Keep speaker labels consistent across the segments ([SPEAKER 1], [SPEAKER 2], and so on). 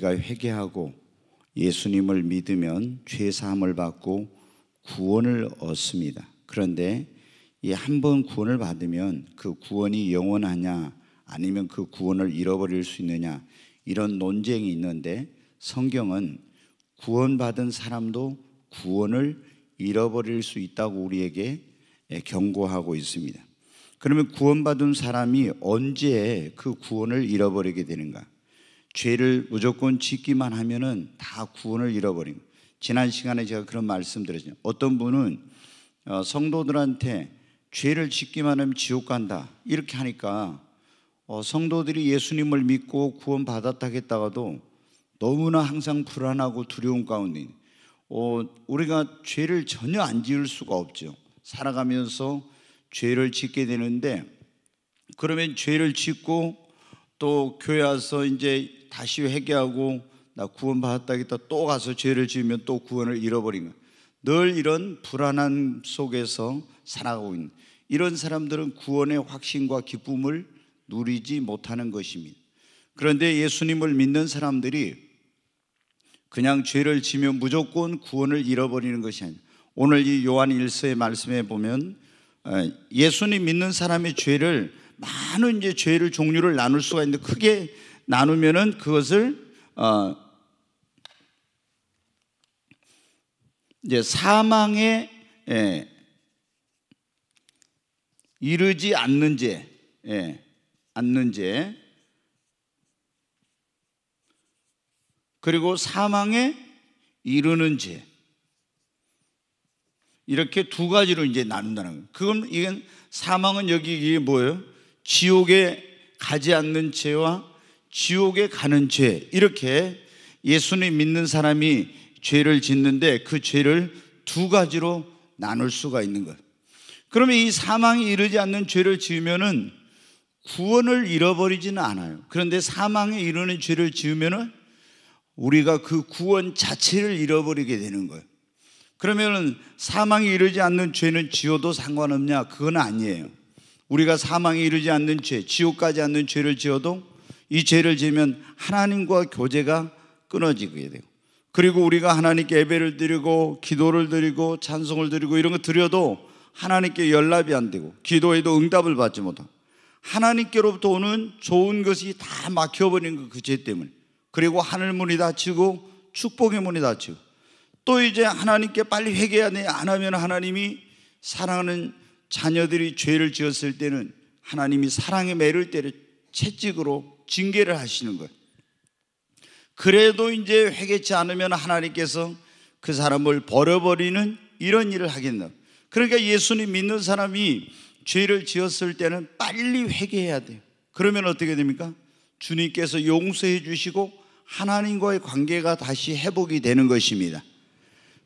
[SPEAKER 1] 우리가 회개하고 예수님을 믿으면 죄 사함을 받고 구원을 얻습니다. 그런데 이 한 번 구원을 받으면 그 구원이 영원하냐 아니면 그 구원을 잃어버릴 수 있느냐 이런 논쟁이 있는데 성경은 구원받은 사람도 구원을 잃어버릴 수 있다고 우리에게 경고하고 있습니다. 그러면 구원받은 사람이 언제 그 구원을 잃어버리게 되는가? 죄를 무조건 짓기만 하면은 다 구원을 잃어버린 지난 시간에 제가 그런 말씀드렸죠. 어떤 분은 어, 성도들한테 죄를 짓기만 하면 지옥 간다 이렇게 하니까 어, 성도들이 예수님을 믿고 구원 받았다겠다가도 너무나 항상 불안하고 두려운 가운데 어, 우리가 죄를 전혀 안 지을 수가 없죠. 살아가면서 죄를 짓게 되는데 그러면 죄를 짓고 또 교회 와서 이제 다시 회개하고 나 구원 받았다겠다 또 가서 죄를 지으면 또 구원을 잃어버리는 늘 이런 불안함 속에서 살아가고 있는 이런 사람들은 구원의 확신과 기쁨을 누리지 못하는 것입니다. 그런데 예수님을 믿는 사람들이 그냥 죄를 지면 무조건 구원을 잃어버리는 것이 아니에요. 오늘 이 요한 일서의 말씀에 보면 어, 예수님 믿는 사람의 죄를 많은 이제 죄를 종류를 나눌 수가 있는데 크게 나누면은 그것을 어 이제 사망에 예, 이르지 않는 지 예, 않는 죄. 그리고 사망에 이르는 지 이렇게 두 가지로 이제 나눈다는 거예요. 그건 이건 사망은 여기 이게 뭐예요? 지옥에 가지 않는 죄와 지옥에 가는 죄 이렇게 예수님 믿는 사람이 죄를 짓는데 그 죄를 두 가지로 나눌 수가 있는 것. 그러면 이 사망이 이르지 않는 죄를 지으면은 구원을 잃어버리지는 않아요. 그런데 사망에 이르는 죄를 지으면은 우리가 그 구원 자체를 잃어버리게 되는 거예요. 그러면은 사망에 이르지 않는 죄는 지어도 상관없냐? 그건 아니에요. 우리가 사망에 이르지 않는 죄, 지옥까지 않는 죄를 지어도 이 죄를 지으면 하나님과 교제가 끊어지게 되고 그리고 우리가 하나님께 예배를 드리고 기도를 드리고 찬송을 드리고 이런 거 드려도 하나님께 연락이 안 되고 기도에도 응답을 받지 못하고 하나님께로부터 오는 좋은 것이 다 막혀버린 그 죄 때문에 그리고 하늘 문이 닫히고 축복의 문이 닫히고 또 이제 하나님께 빨리 회개안 하 하면 하나님이 사랑하는 자녀들이 죄를 지었을 때는 하나님이 사랑의 매를 때를 채찍으로 징계를 하시는 거예요. 그래도 이제 회개치 않으면 하나님께서 그 사람을 버려버리는 이런 일을 하겠나. 그러니까 예수님 믿는 사람이 죄를 지었을 때는 빨리 회개해야 돼요. 그러면 어떻게 됩니까? 주님께서 용서해 주시고 하나님과의 관계가 다시 회복이 되는 것입니다.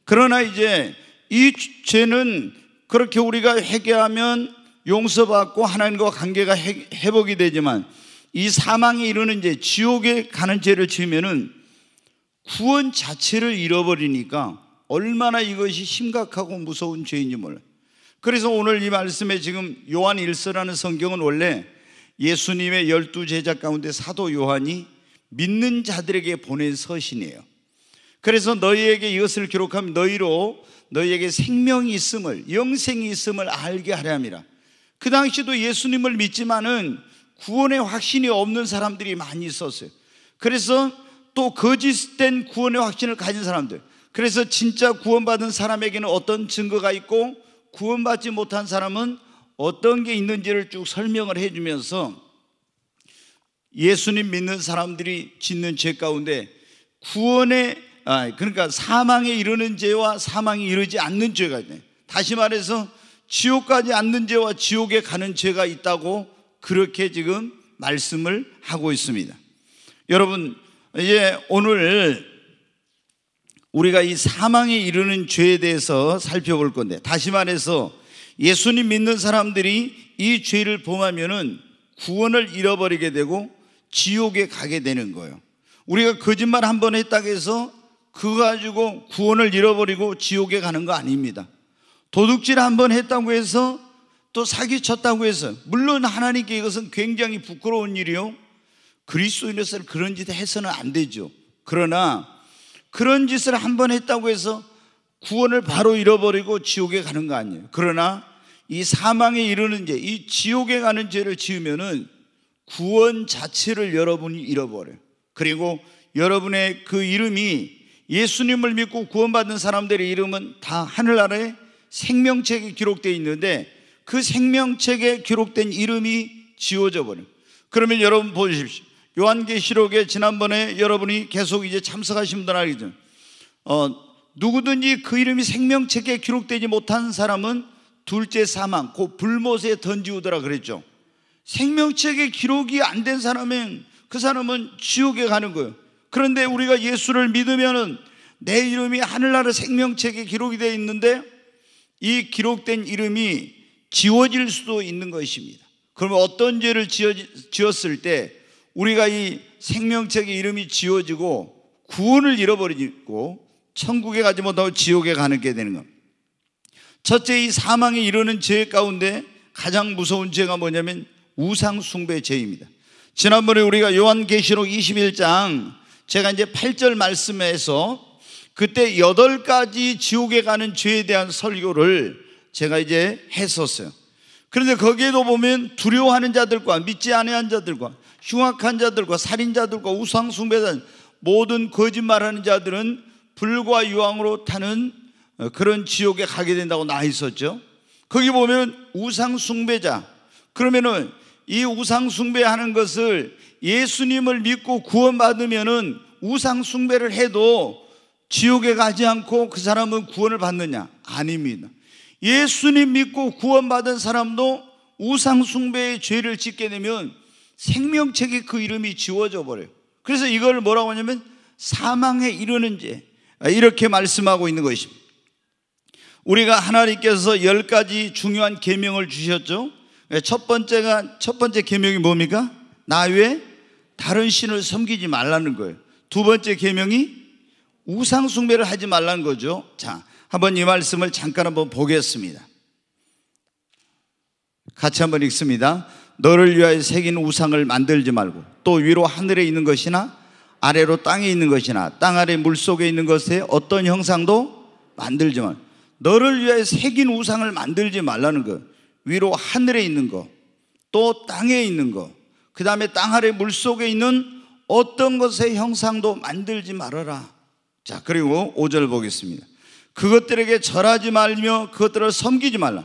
[SPEAKER 1] 그러나 이제 이 죄는 그렇게 우리가 회개하면 용서받고 하나님과 관계가 회복이 되지만 이 사망에 이르는 죄, 지옥에 가는 죄를 지으면은 구원 자체를 잃어버리니까 얼마나 이것이 심각하고 무서운 죄인지 몰라요. 그래서 오늘 이 말씀에 지금 요한 일서라는 성경은 원래 예수님의 열두 제자 가운데 사도 요한이 믿는 자들에게 보낸 서신이에요. 그래서 너희에게 이것을 기록하면 너희로 너희에게 생명이 있음을 영생이 있음을 알게 하려 함이라. 그 당시도 예수님을 믿지만은 구원의 확신이 없는 사람들이 많이 있었어요. 그래서 또 거짓된 구원의 확신을 가진 사람들. 그래서 진짜 구원받은 사람에게는 어떤 증거가 있고 구원받지 못한 사람은 어떤 게 있는지를 쭉 설명을 해주면서 예수님 믿는 사람들이 짓는 죄 가운데 구원의 아, 그러니까 사망에 이르는 죄와 사망이 이르지 않는 죄가 있네. 다시 말해서 지옥까지 앉는 죄와 지옥에 가는 죄가 있다고 그렇게 지금 말씀을 하고 있습니다. 여러분, 이제 오늘 우리가 이 사망에 이르는 죄에 대해서 살펴볼 건데, 다시 말해서 예수님 믿는 사람들이 이 죄를 범하면은 구원을 잃어버리게 되고 지옥에 가게 되는 거예요. 우리가 거짓말 한 번 했다고 해서 그거 가지고 구원을 잃어버리고 지옥에 가는 거 아닙니다. 도둑질 한 번 했다고 해서 또 사기쳤다고 해서 물론 하나님께 이것은 굉장히 부끄러운 일이요. 그리스도인으로서 그런 짓 해서는 안 되죠. 그러나 그런 짓을 한 번 했다고 해서 구원을 바로 잃어버리고 지옥에 가는 거 아니에요. 그러나 이 사망에 이르는 죄, 이 지옥에 가는 죄를 지으면은 구원 자체를 여러분이 잃어버려요. 그리고 여러분의 그 이름이 예수님을 믿고 구원받은 사람들의 이름은 다 하늘나라의 생명책에 기록되어 있는데 그 생명책에 기록된 이름이 지워져 버려. 그러면 여러분 보십시오. 요한계시록에 지난번에 여러분이 계속 이제 참석하신 분들 알겠죠. 어, 누구든지 그 이름이 생명책에 기록되지 못한 사람은 둘째 사망, 곧 불못에 던지우더라 그랬죠. 생명책에 기록이 안 된 사람은 그 사람은 지옥에 가는 거예요. 그런데 우리가 예수를 믿으면은 내 이름이 하늘나라 생명책에 기록이 되어 있는데 이 기록된 이름이 지워질 수도 있는 것입니다. 그러면 어떤 죄를 지었을 때 우리가 이 생명책의 이름이 지워지고 구원을 잃어버리고 천국에 가지 못하고 지옥에 가게 되는 겁 첫째 이 사망에 이르는 죄 가운데 가장 무서운 죄가 뭐냐면 우상 숭배 죄입니다. 지난번에 우리가 요한계시록 21장 제가 이제 8절 말씀에서 그때 여덟 가지 지옥에 가는 죄에 대한 설교를 제가 이제 했었어요. 그런데 거기에도 보면 두려워하는 자들과 믿지 않은 자들과 흉악한 자들과 살인자들과 우상숭배자 모든 거짓말하는 자들은 불과 유황으로 타는 어, 그런 지옥에 가게 된다고 나 있었죠. 거기 보면 우상숭배자. 그러면은 이 우상숭배하는 것을 예수님을 믿고 구원받으면은 우상숭배를 해도 지옥에 가지 않고 그 사람은 구원을 받느냐? 아닙니다. 예수님 믿고 구원받은 사람도 우상숭배의 죄를 짓게 되면 생명책에 그 이름이 지워져 버려요. 그래서 이걸 뭐라고 하냐면 사망에 이르는 죄. 아, 이렇게 말씀하고 있는 것입니다. 우리가 하나님께서 열 가지 중요한 계명을 주셨죠. 예, 첫 번째가 첫 번째 계명이 뭡니까? 나 외에 다른 신을 섬기지 말라는 거예요. 두 번째 계명이 우상 숭배를 하지 말라는 거죠. 자, 한번 이 말씀을 잠깐 한번 보겠습니다. 같이 한번 읽습니다. 너를 위하여 새긴 우상을 만들지 말고 또 위로 하늘에 있는 것이나 아래로 땅에 있는 것이나 땅 아래 물 속에 있는 것에 어떤 형상도 만들지 말. 너를 위하 새긴 우상을 만들지 말라는 것. 위로 하늘에 있는 것, 또 땅에 있는 것, 그 다음에 땅 아래 물 속에 있는 어떤 것의 형상도 만들지 말아라. 자, 그리고 5절 보겠습니다. 그것들에게 절하지 말며 그것들을 섬기지 말라.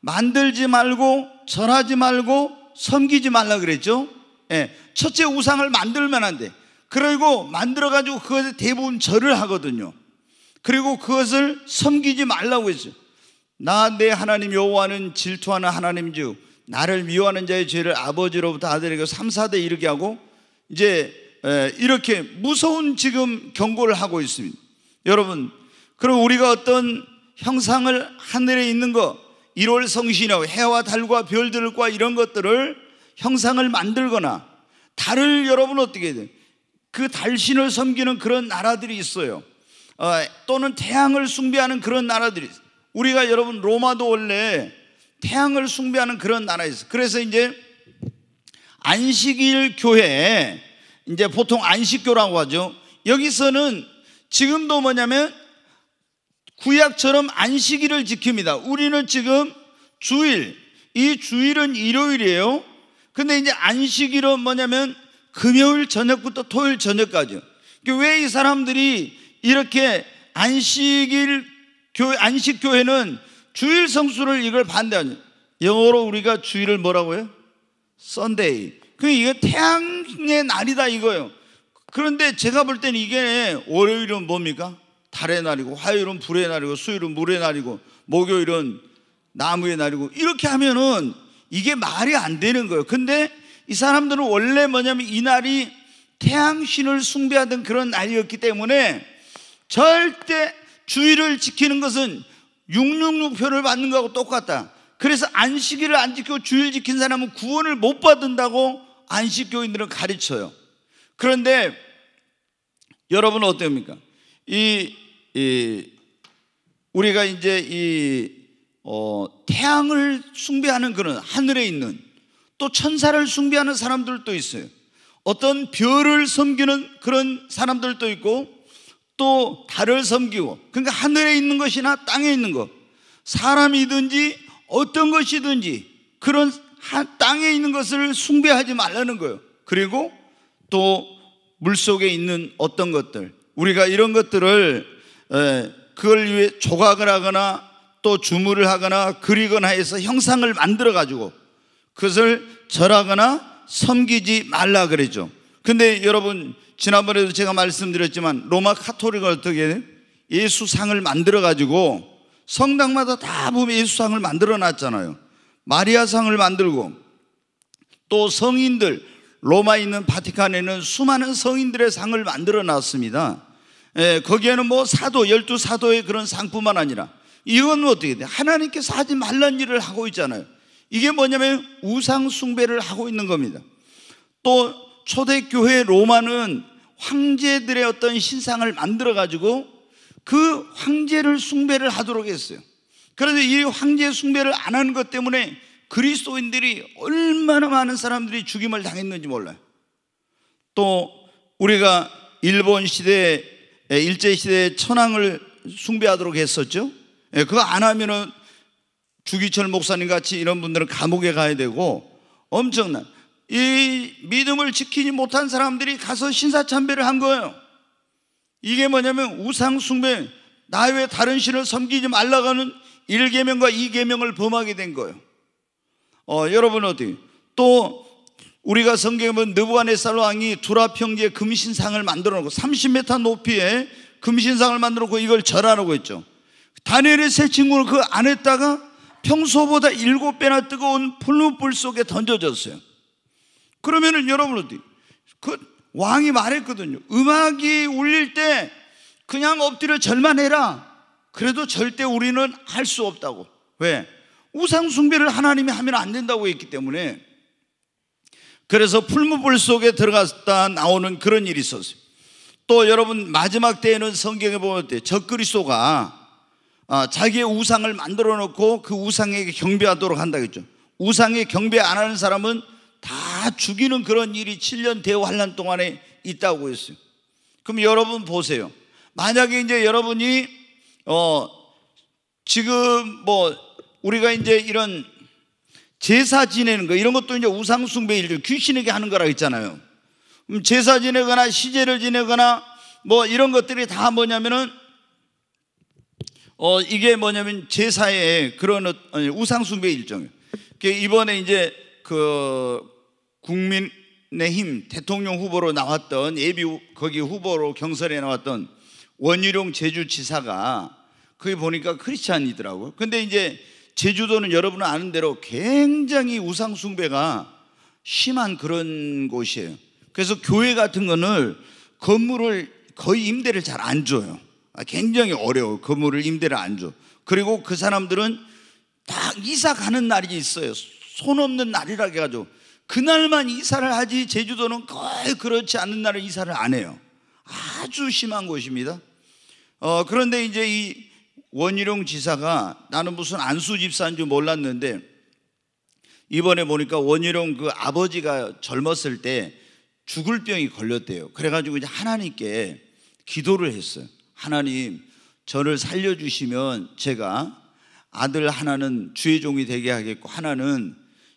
[SPEAKER 1] 만들지 말고 절하지 말고 섬기지 말라 그랬죠. 예. 첫째 우상을 만들면 안 돼. 그리고 만들어 가지고 그것에 대부분 절을 하거든요. 그리고 그것을 섬기지 말라고 했죠. 나 내 하나님 여호와는 질투하는 하나님이 나를 미워하는 자의 죄를 아버지로부터 아들에게 3, 4대 이렇게 하고 이제 이렇게 무서운 지금 경고를 하고 있습니다. 여러분 그리고 우리가 어떤 형상을 하늘에 있는 것, 일월 성신이라 해와 달과 별들과 이런 것들을 형상을 만들거나 달을 여러분 어떻게 해야 돼요? 그 달신을 섬기는 그런 나라들이 있어요. 어, 또는 태양을 숭배하는 그런 나라들이 있어요. 우리가 여러분 로마도 원래 태양을 숭배하는 그런 나라에서 그래서 이제 안식일 교회에 이제 보통 안식교라고 하죠. 여기서는 지금도 뭐냐면 구약처럼 안식일을 지킵니다. 우리는 지금 주일, 이 주일은 일요일이에요. 근데 이제 안식일은 뭐냐면 금요일 저녁부터 토요일 저녁까지. 그러니까 왜이 사람들이 이렇게 안식일 교회, 안식교회는 주일 성수를 이걸 반대하냐. 영어로 우리가 주일을 뭐라고 해요? 썬데이. 그 이게 태양의 날이다 이거예요. 그런데 제가 볼 때는 이게 월요일은 뭡니까? 달의 날이고 화요일은 불의 날이고 수요일은 물의 날이고 목요일은 나무의 날이고 이렇게 하면은 이게 말이 안 되는 거예요. 근데 이 사람들은 원래 뭐냐면 이 날이 태양신을 숭배하던 그런 날이었기 때문에 절대 주의를 지키는 것은 666표를 받는 거하고 똑같다. 그래서 안식일을 안 지키고 주를 지킨 사람은 구원을 못 받는다고 안식교인들은 가르쳐요. 그런데 여러분 어땠습니까 이, 이 우리가 이제 이 어, 태양을 숭배하는 그런 하늘에 있는 또 천사를 숭배하는 사람들도 있어요. 어떤 별을 섬기는 그런 사람들도 있고 또 달을 섬기고 그러니까 하늘에 있는 것이나 땅에 있는 것 사람이든지 어떤 것이든지 그런 땅에 있는 것을 숭배하지 말라는 거예요. 그리고 또 물속에 있는 어떤 것들 우리가 이런 것들을 그걸 위해 조각을 하거나 또 주물을 하거나 그리거나 해서 형상을 만들어 가지고 그것을 절하거나 섬기지 말라 그랬죠. 근데 여러분 지난번에도 제가 말씀드렸지만 로마 카톨릭은 어떻게 예수상을 만들어 가지고 성당마다 다 보면 예수상을 만들어 놨잖아요. 마리아상을 만들고 또 성인들 로마에 있는 바티칸에는 수많은 성인들의 상을 만들어 놨습니다. 예, 거기에는 뭐 사도, 열두 사도의 그런 상뿐만 아니라 이건 뭐 어떻게 돼? 하나님께서 하지 말란 일을 하고 있잖아요. 이게 뭐냐면 우상숭배를 하고 있는 겁니다. 또 초대교회 로마는 황제들의 어떤 신상을 만들어가지고 그 황제를 숭배를 하도록 했어요. 그런데 이 황제 숭배를 안 하는 것 때문에 그리스도인들이 얼마나 많은 사람들이 죽임을 당했는지 몰라요. 또 우리가 일본 시대 예, 일제 시대에 천황을 숭배하도록 했었죠. 예, 그거 안 하면은 주기철 목사님 같이 이런 분들은 감옥에 가야 되고 엄청난 이 믿음을 지키지 못한 사람들이 가서 신사참배를 한 거예요. 이게 뭐냐면 우상숭배, 나외 다른 신을 섬기지 말라가는 1계명과 2계명을 범하게 된 거예요. 어, 여러분 어디 또 우리가 성경에 보면 느부갓네살 왕이 두라 평지에 금신상을 만들어 놓고 30m 높이에 금신상을 만들어 놓고 이걸 절하라고 했죠. 다니엘의 세 친구는 그 안에다가 평소보다 일곱 배나 뜨거운 풀눈불 속에 던져졌어요. 그러면은 여러분 어디 그 왕이 말했거든요. 음악이 울릴 때 그냥 엎드려 절만 해라. 그래도 절대 우리는 할 수 없다고. 왜? 우상숭배를 하나님이 하면 안 된다고 했기 때문에 그래서 풀무불 속에 들어갔다 나오는 그런 일이 있었어요. 또 여러분 마지막 때에는 성경에 보면 때 적그리스도가 아, 자기의 우상을 만들어 놓고 그 우상에게 경배하도록 한다겠죠. 그 우상에 경배 안 하는 사람은 다 죽이는 그런 일이 7년 대호 환란 동안에 있다고 했어요. 그럼 여러분 보세요. 만약에 이제 여러분이 어 지금 뭐 우리가 이제 이런 제사 지내는 거 이런 것도 이제 우상숭배 일들 귀신에게 하는 거라 고 했잖아요. 그럼 제사 지내거나 시제를 지내거나 뭐 이런 것들이 다 뭐냐면은 어 이게 뭐냐면 제사의 그런 어, 우상숭배 일종이에요. 그 이번에 이제 그 국민의힘 대통령 후보로 나왔던 예비 거기 후보로 경선에 나왔던 원희룡 제주지사가 그게 보니까 크리스찬이더라고요. 근데 이제 제주도는 여러분 아는 대로 굉장히 우상숭배가 심한 그런 곳이에요. 그래서 교회 같은 거는 건물을 거의 임대를 잘 안 줘요. 아, 굉장히 어려워. 건물을 임대를 안 줘. 그리고 그 사람들은 다 이사 가는 날이 있어요. 손 없는 날이라 해가지고 그날만 이사를 하지 제주도는 거의 그렇지 않은 날은 이사를 안 해요. 아주 심한 곳입니다. 어, 그런데 이제 이 원희룡 지사가 나는 무슨 안수 집사인 줄 몰랐는데 이번에 보니까 원희룡 그 아버지가 젊었을 때 죽을 병이 걸렸대요. 그래가지고 이제 하나님께 기도를 했어요. 하나님, 저를 살려주시면 제가 아들 하나는 주의 종이 되게 하겠고 하나는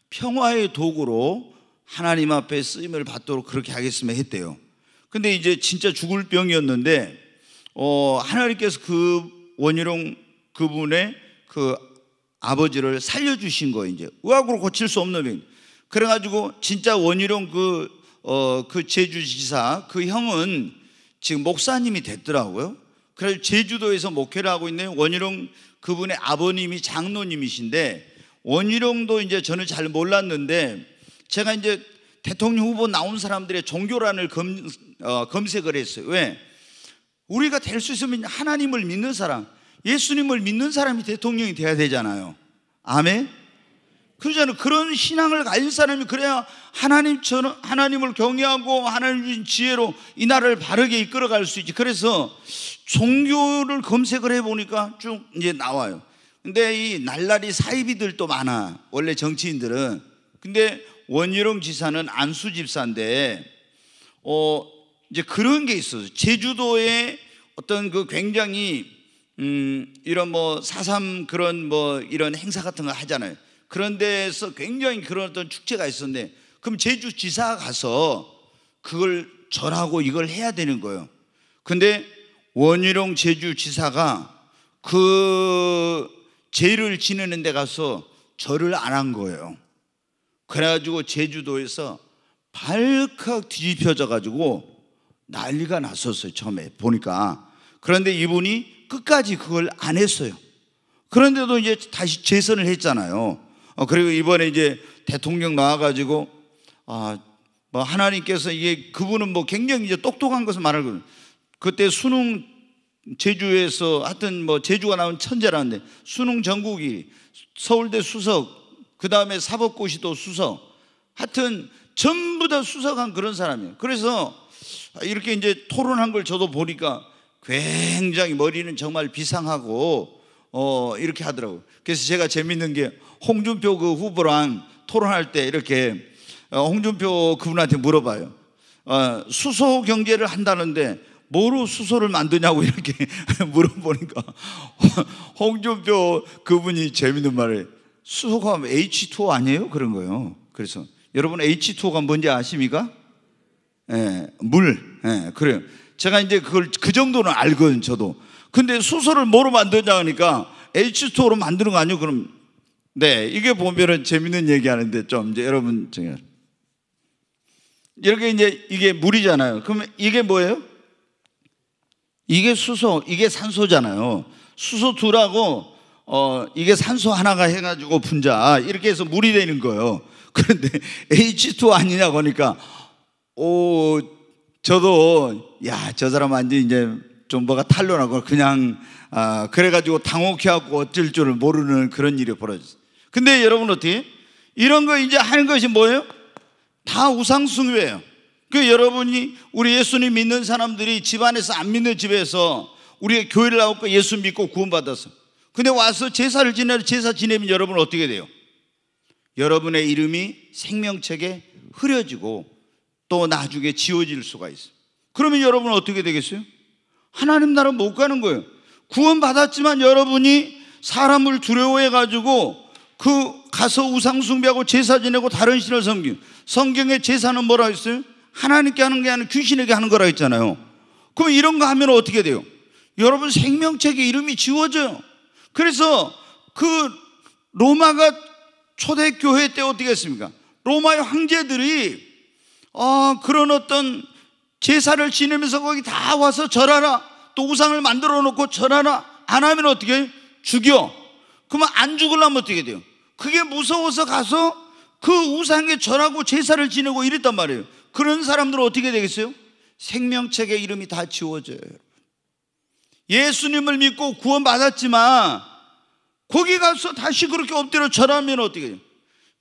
[SPEAKER 1] 평화의 도구로 하나님 앞에 쓰임을 받도록 그렇게 하겠으면 했대요. 근데 이제 진짜 죽을 병이었는데 어, 하나님께서 그 원희룡 그분의 그 아버지를 살려주신 거예요, 이제. 의학으로 고칠 수 없는 병. 그래가지고 진짜 원희룡 그, 어, 그 제주지사 그 형은 지금 목사님이 됐더라고요. 그래서 제주도에서 목회를 하고 있는 원희룡 그분의 아버님이 장로님이신데 원희룡도 이제 저는 잘 몰랐는데 제가 이제 대통령 후보 나온 사람들의 종교란을 검, 어, 검색을 했어요. 왜? 우리가 될 수 있으면 하나님을 믿는 사람, 예수님을 믿는 사람이 대통령이 돼야 되잖아요. 아멘. 그러잖아요. 그런 신앙을 가진 사람이 그래야 하나님처럼 하나님을 경외하고 하나님 주 지혜로 이 나라를 바르게 이끌어 갈 수 있지. 그래서 종교를 검색을 해 보니까 쭉 이제 나와요. 근데 이 날라리 사이비들도 많아. 원래 정치인들은. 근데 원희룡 지사는 안수 집사인데 어 이제 그런 게 있어요. 제주도에 어떤 그 굉장히 음 이런 뭐 사삼 그런 뭐 이런 행사 같은 거 하잖아요. 그런 데서 굉장히 그런 어떤 축제가 있었는데 그럼 제주 지사 가서 그걸 전하고 이걸 해야 되는 거예요. 근데 원희룡 제주 지사가 그 죄를 지내는 데 가서 절을 안 한 거예요. 그래가지고 제주도에서 발칵 뒤집혀져 가지고 난리가 났었어요. 처음에 보니까. 그런데 이분이 끝까지 그걸 안 했어요. 그런데도 이제 다시 재선을 했잖아요. 어, 그리고 이번에 이제 대통령 나와가지고 아, 뭐 하나님께서 이게 그분은 뭐 굉장히 이제 똑똑한 것을 말할 거예요 그때 수능 제주에서 하여튼 뭐 제주가 나온 천재라는데 수능 전국이 서울대 수석 그 다음에 사법고시도 수석 하여튼 전부 다 수석한 그런 사람이에요. 그래서 이렇게 이제 토론한 걸 저도 보니까 굉장히 머리는 정말 비상하고 어, 이렇게 하더라고요. 그래서 제가 재밌는 게 홍준표 그 후보랑 토론할 때 이렇게 어, 홍준표 그분한테 물어봐요. 어, 수소 경제를 한다는데 뭐로 수소를 만드냐고 이렇게 물어보니까 홍준표 그분이 재밌는 말을 수소가 H2O 아니에요? 그런 거예요. 그래서 여러분 H2O가 뭔지 아십니까? 예, 물. 예, 그래요. 제가 이제 그걸 그 정도는 알거든 저도. 근데 수소를 뭐로 만드냐 하니까 H2O로 만드는 거아니요 그럼 네, 이게 보면은 재밌는 얘기 하는데 좀 이제 여러분 제가 이렇게 이제 이게 물이잖아요. 그러면 이게 뭐예요? 이게 수소, 이게 산소잖아요. 수소 둘하고 어 이게 산소 하나가 해가지고 분자 이렇게 해서 물이 되는 거예요. 그런데 H2 아니냐고 하니까 오, 저도 야, 저 사람 완전 이제 좀 뭐가 탄로나고 그냥 아, 그래가지고 당혹해 하고 어쩔 줄을 모르는 그런 일이 벌어졌어요. 근데 여러분 어떻게 이런 거 이제 하는 것이 뭐예요? 다 우상숭배예요. 그 여러분이 우리 예수님 믿는 사람들이 집안에서 안 믿는 집에서 우리가 교회를 나오고 예수 믿고 구원받았어. 근데 와서 제사를 지내 제사 지내면 여러분 어떻게 돼요? 여러분의 이름이 생명책에 흐려지고 또 나중에 지워질 수가 있어요. 그러면 여러분 어떻게 되겠어요? 하나님 나라 못 가는 거예요. 구원받았지만 여러분이 사람을 두려워해가지고 그 가서 우상숭배하고 제사 지내고 다른 신을 섬기고 성경의 제사는 뭐라 했어요? 하나님께 하는 게 아니라 귀신에게 하는 거라 했잖아요. 그럼 이런 거 하면 어떻게 돼요? 여러분 생명책의 이름이 지워져요. 그래서 그 로마가 초대교회 때 어떻게 했습니까? 로마의 황제들이 어, 그런 어떤 제사를 지내면서 거기 다 와서 절하라. 또 우상을 만들어 놓고 절하라. 안 하면 어떻게 해요? 죽여. 그러면 안 죽으려면 어떻게 돼요? 그게 무서워서 가서 그 우상에 절하고 제사를 지내고 이랬단 말이에요. 그런 사람들은 어떻게 되겠어요? 생명책의 이름이 다 지워져요. 예수님을 믿고 구원받았지만 거기 가서 다시 그렇게 엎드려 절하면 어떻게 돼요?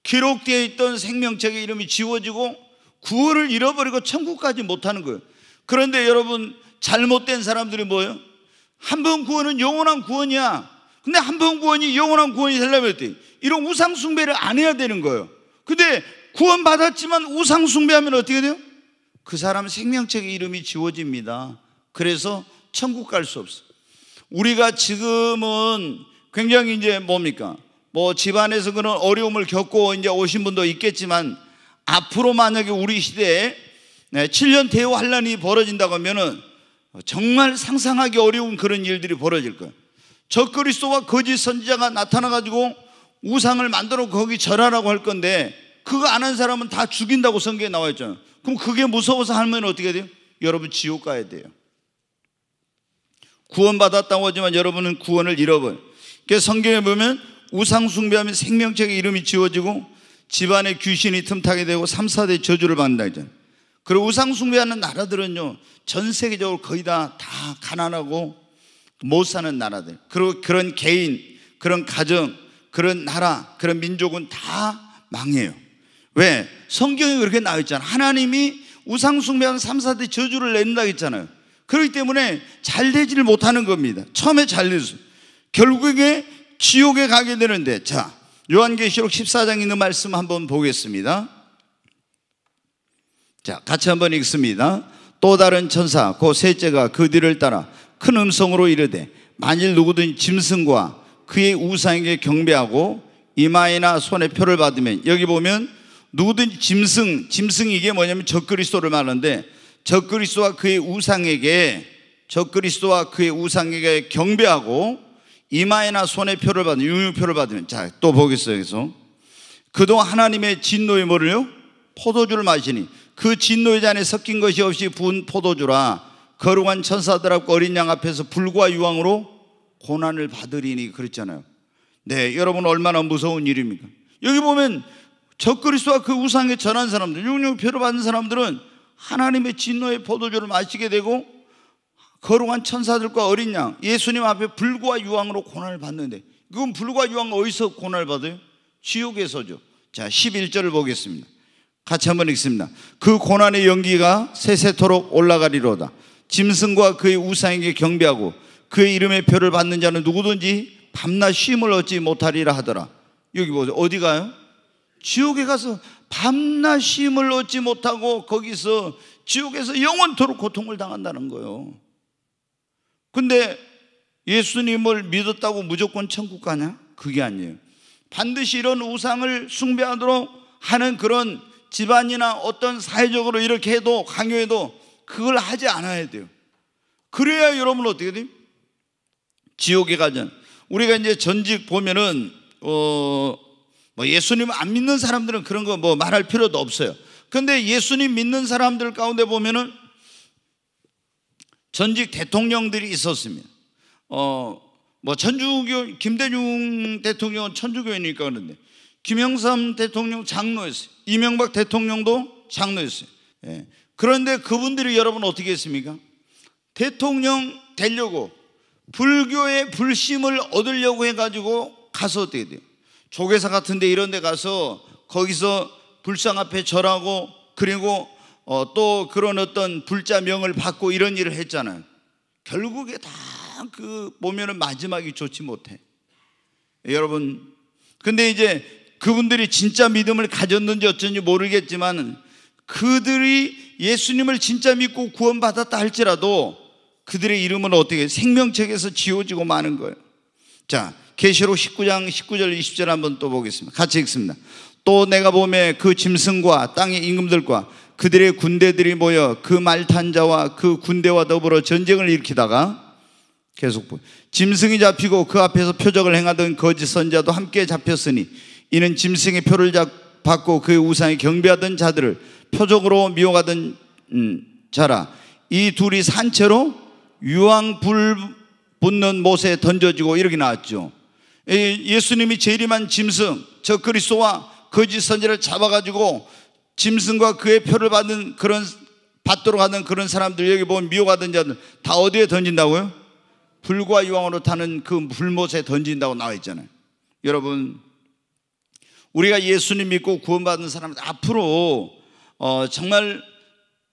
[SPEAKER 1] 기록되어 있던 생명책의 이름이 지워지고 구원을 잃어버리고 천국까지 못하는 거예요. 그런데 여러분 잘못된 사람들이 뭐예요? 한 번 구원은 영원한 구원이야. 근데 한 번 구원이 영원한 구원이 되려면 어때? 이런 우상 숭배를 안 해야 되는 거예요. 근데 구원 받았지만 우상 숭배하면 어떻게 돼요? 그 사람 생명책의 이름이 지워집니다. 그래서 천국 갈 수 없어. 우리가 지금은 굉장히 이제 뭡니까? 뭐 집안에서 그런 어려움을 겪고 이제 오신 분도 있겠지만 앞으로 만약에 우리 시대에 7년 대우 환란이 벌어진다고 하면은 정말 상상하기 어려운 그런 일들이 벌어질 거예요. 적그리스도와 거짓 선지자가 나타나가지고 우상을 만들어 거기 절하라고 할 건데 그거 안 한 사람은 다 죽인다고 성경에 나와 있잖아요. 그럼 그게 무서워서 하면 어떻게 돼요? 여러분 지옥 가야 돼요. 구원받았다고 하지만 여러분은 구원을 잃어버려요. 그래서 성경에 보면 우상숭배하면 생명책의 이름이 지워지고 집안에 귀신이 틈타게 되고 3, 4대 저주를 받는다 했잖 그리고 우상 숭배하는 나라들은요. 전 세계적으로 거의 다 다 가난하고 못 사는 나라들. 그리고 그런 개인, 그런 가정, 그런 나라, 그런 민족은 다 망해요. 왜? 성경이 그렇게 나와 있잖아. 하나님이 우상 숭배한 3, 4대 저주를 낸다 했잖아요. 그렇기 때문에 잘 되지를 못하는 겁니다. 처음에 잘 됐어. 결국에 지옥에 가게 되는데, 자, 요한계시록 14장 있는 말씀 한번 보겠습니다. 자, 같이 한번 읽습니다. 또 다른 천사 그 셋째가 그 뒤를 따라 큰 음성으로 이르되 만일 누구든 짐승과 그의 우상에게 경배하고 이마에나 손에 표를 받으면 여기 보면 누구든 짐승 짐승 이게 뭐냐면 적그리스도를 말하는데 적그리스도와 그의 우상에게 적그리스도와 그의 우상에게 경배하고 이마에나 손에 표를 받으면 융유표를 받으면 자또 보겠어요 여기서 그동안 하나님의 진노의 뭐를요? 포도주를 마시니 그 진노의 잔에 섞인 것이 없이 부은 포도주라 거룩한 천사들 앞과 어린 양 앞에서 불과 유황으로 고난을 받으리니 그랬잖아요 네 여러분 얼마나 무서운 일입니까? 여기 보면 적그리스와 그 우상에 전한 사람들 융유표를 받은 사람들은 하나님의 진노의 포도주를 마시게 되고 거룩한 천사들과 어린 양 예수님 앞에 불과 유황으로 고난을 받는데 그건 불과 유황 어디서 고난을 받아요? 지옥에서죠. 자, 11절을 보겠습니다. 같이 한번 읽습니다. 그 고난의 연기가 세세토록 올라가리로다. 짐승과 그의 우상에게 경배하고 그의 이름의 표를 받는 자는 누구든지 밤낮 쉼을 얻지 못하리라 하더라. 여기 보세요. 어디 가요? 지옥에 가서 밤낮 쉼을 얻지 못하고 거기서 지옥에서 영원토록 고통을 당한다는 거예요. 근데 예수님을 믿었다고 무조건 천국 가냐? 그게 아니에요. 반드시 이런 우상을 숭배하도록 하는 그런 집안이나 어떤 사회적으로 이렇게 해도 강요해도 그걸 하지 않아야 돼요. 그래야 여러분 어떻게 돼요? 지옥에 가자 우리가 이제 전직 보면은 어뭐 예수님 안 믿는 사람들은 그런 거 뭐 말할 필요도 없어요. 근데 예수님 믿는 사람들 가운데 보면은 전직 대통령들이 있었습니다. 어, 뭐 천주교, 김대중 대통령은 천주교이니까 그런데 김영삼 대통령 장로였어요. 이명박 대통령도 장로였어요. 예. 그런데 그분들이 여러분 어떻게 했습니까? 대통령 되려고 불교의 불심을 얻으려고 해가지고 가서 어떻게 돼요? 조계사 같은데 이런데 가서 거기서 불상 앞에 절하고 그리고 어, 또 그런 어떤 불자명을 받고 이런 일을 했잖아요. 결국에 다 그 보면은 마지막이 좋지 못해. 여러분, 근데 이제 그분들이 진짜 믿음을 가졌는지 어쩐지 모르겠지만 그들이 예수님을 진짜 믿고 구원받았다 할지라도 그들의 이름은 어떻게 생명책에서 지워지고 마는 거예요. 자, 계시록 19장 19절 20절 한번 또 보겠습니다. 같이 읽습니다. 또 내가 보매 그 짐승과 땅의 임금들과 그들의 군대들이 모여 그 말탄 자와 그 군대와 더불어 전쟁을 일으키다가 계속 짐승이 잡히고 그 앞에서 표적을 행하던 거짓 선자도 함께 잡혔으니 이는 짐승의 표를 잡, 받고 그의 우상에 경배하던 자들을 표적으로 미혹하던 음, 자라 이 둘이 산채로 유황 불 붙는 못에 던져지고 이렇게 나왔죠. 예수님이 재림한 짐승 저 그리스도와 거짓 선자를 잡아가지고 짐승과 그의 표를 받는 그런 받도록 하는 그런 사람들 여기 보면 미혹하던 자들 다 어디에 던진다고요? 불과 유황으로 타는 그 불못에 던진다고 나와 있잖아요. 여러분 우리가 예수님 믿고 구원받은 사람 앞으로 어, 정말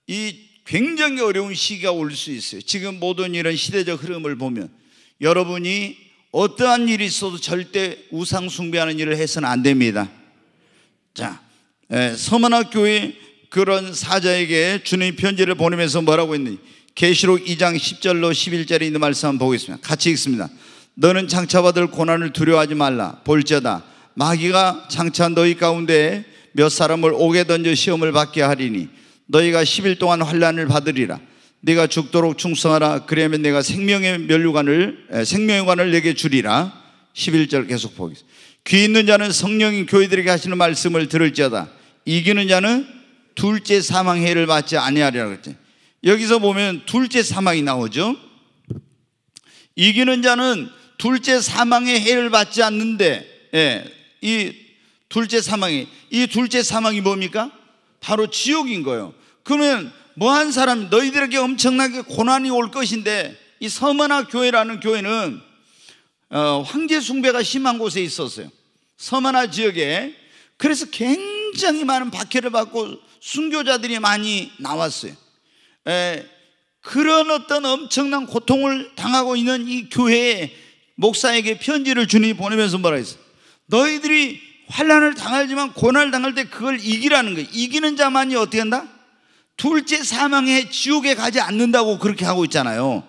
[SPEAKER 1] 이 굉장히 어려운 시기가 올 수 있어요. 지금 모든 이런 시대적 흐름을 보면 여러분이 어떠한 일이 있어도 절대 우상 숭배하는 일을 해서는 안 됩니다. 자, 예, 서만학 교회 그런 사자에게 주님 편지를 보내면서 뭐라고 했니? 계시록 2장 10절로 11절에 있는 말씀 한번 보겠습니다. 같이 읽습니다. 너는 장차받을 고난을 두려워하지 말라. 볼지어다 마귀가 장차 너희 가운데 몇 사람을 옥에 던져 시험을 받게 하리니 너희가 10일 동안 환란을 받으리라. 네가 죽도록 충성하라. 그러면 내가 생명의 면류관을 생명의 관을 내게 주리라. 11절 계속 보겠습니다. 귀 있는 자는 성령인 교회들에게 하시는 말씀을 들을지어다. 이기는 자는 둘째 사망 해를 받지 아니하리라 그랬지. 여기서 보면 둘째 사망이 나오죠. 이기는 자는 둘째 사망의 해를 받지 않는데, 예, 이 둘째 사망이 이 둘째 사망이 뭡니까? 바로 지옥인 거예요. 그러면 뭐한 사람 너희들에게 엄청나게 고난이 올 것인데 이 서머나 교회라는 교회는 어, 황제 숭배가 심한 곳에 있었어요. 서머나 지역에 그래서 굉장히 굉장히 많은 박해를 받고 순교자들이 많이 나왔어요. 에, 그런 어떤 엄청난 고통을 당하고 있는 이 교회에 목사에게 편지를 주니 보내면서 뭐라 했어요? 너희들이 환란을 당하지만 고난을 당할 때 그걸 이기라는 거예요. 이기는 자만이 어떻게 한다? 둘째 사망에 지옥에 가지 않는다고 그렇게 하고 있잖아요.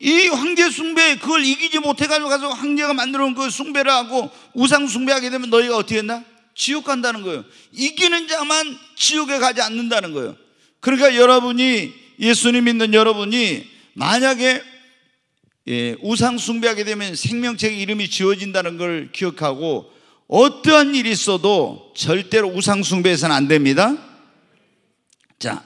[SPEAKER 1] 이 황제 숭배 그걸 이기지 못해가지고 가서 황제가 만들어 놓은 그 숭배를 하고 우상 숭배하게 되면 너희가 어떻게 된다? 지옥 간다는 거예요. 이기는 자만 지옥에 가지 않는다는 거예요. 그러니까 여러분이 예수님 믿는 여러분이 만약에 예, 우상 숭배하게 되면 생명책 이름이 지워진다는 걸 기억하고 어떠한 일이 있어도 절대로 우상 숭배해서는 안 됩니다. 자,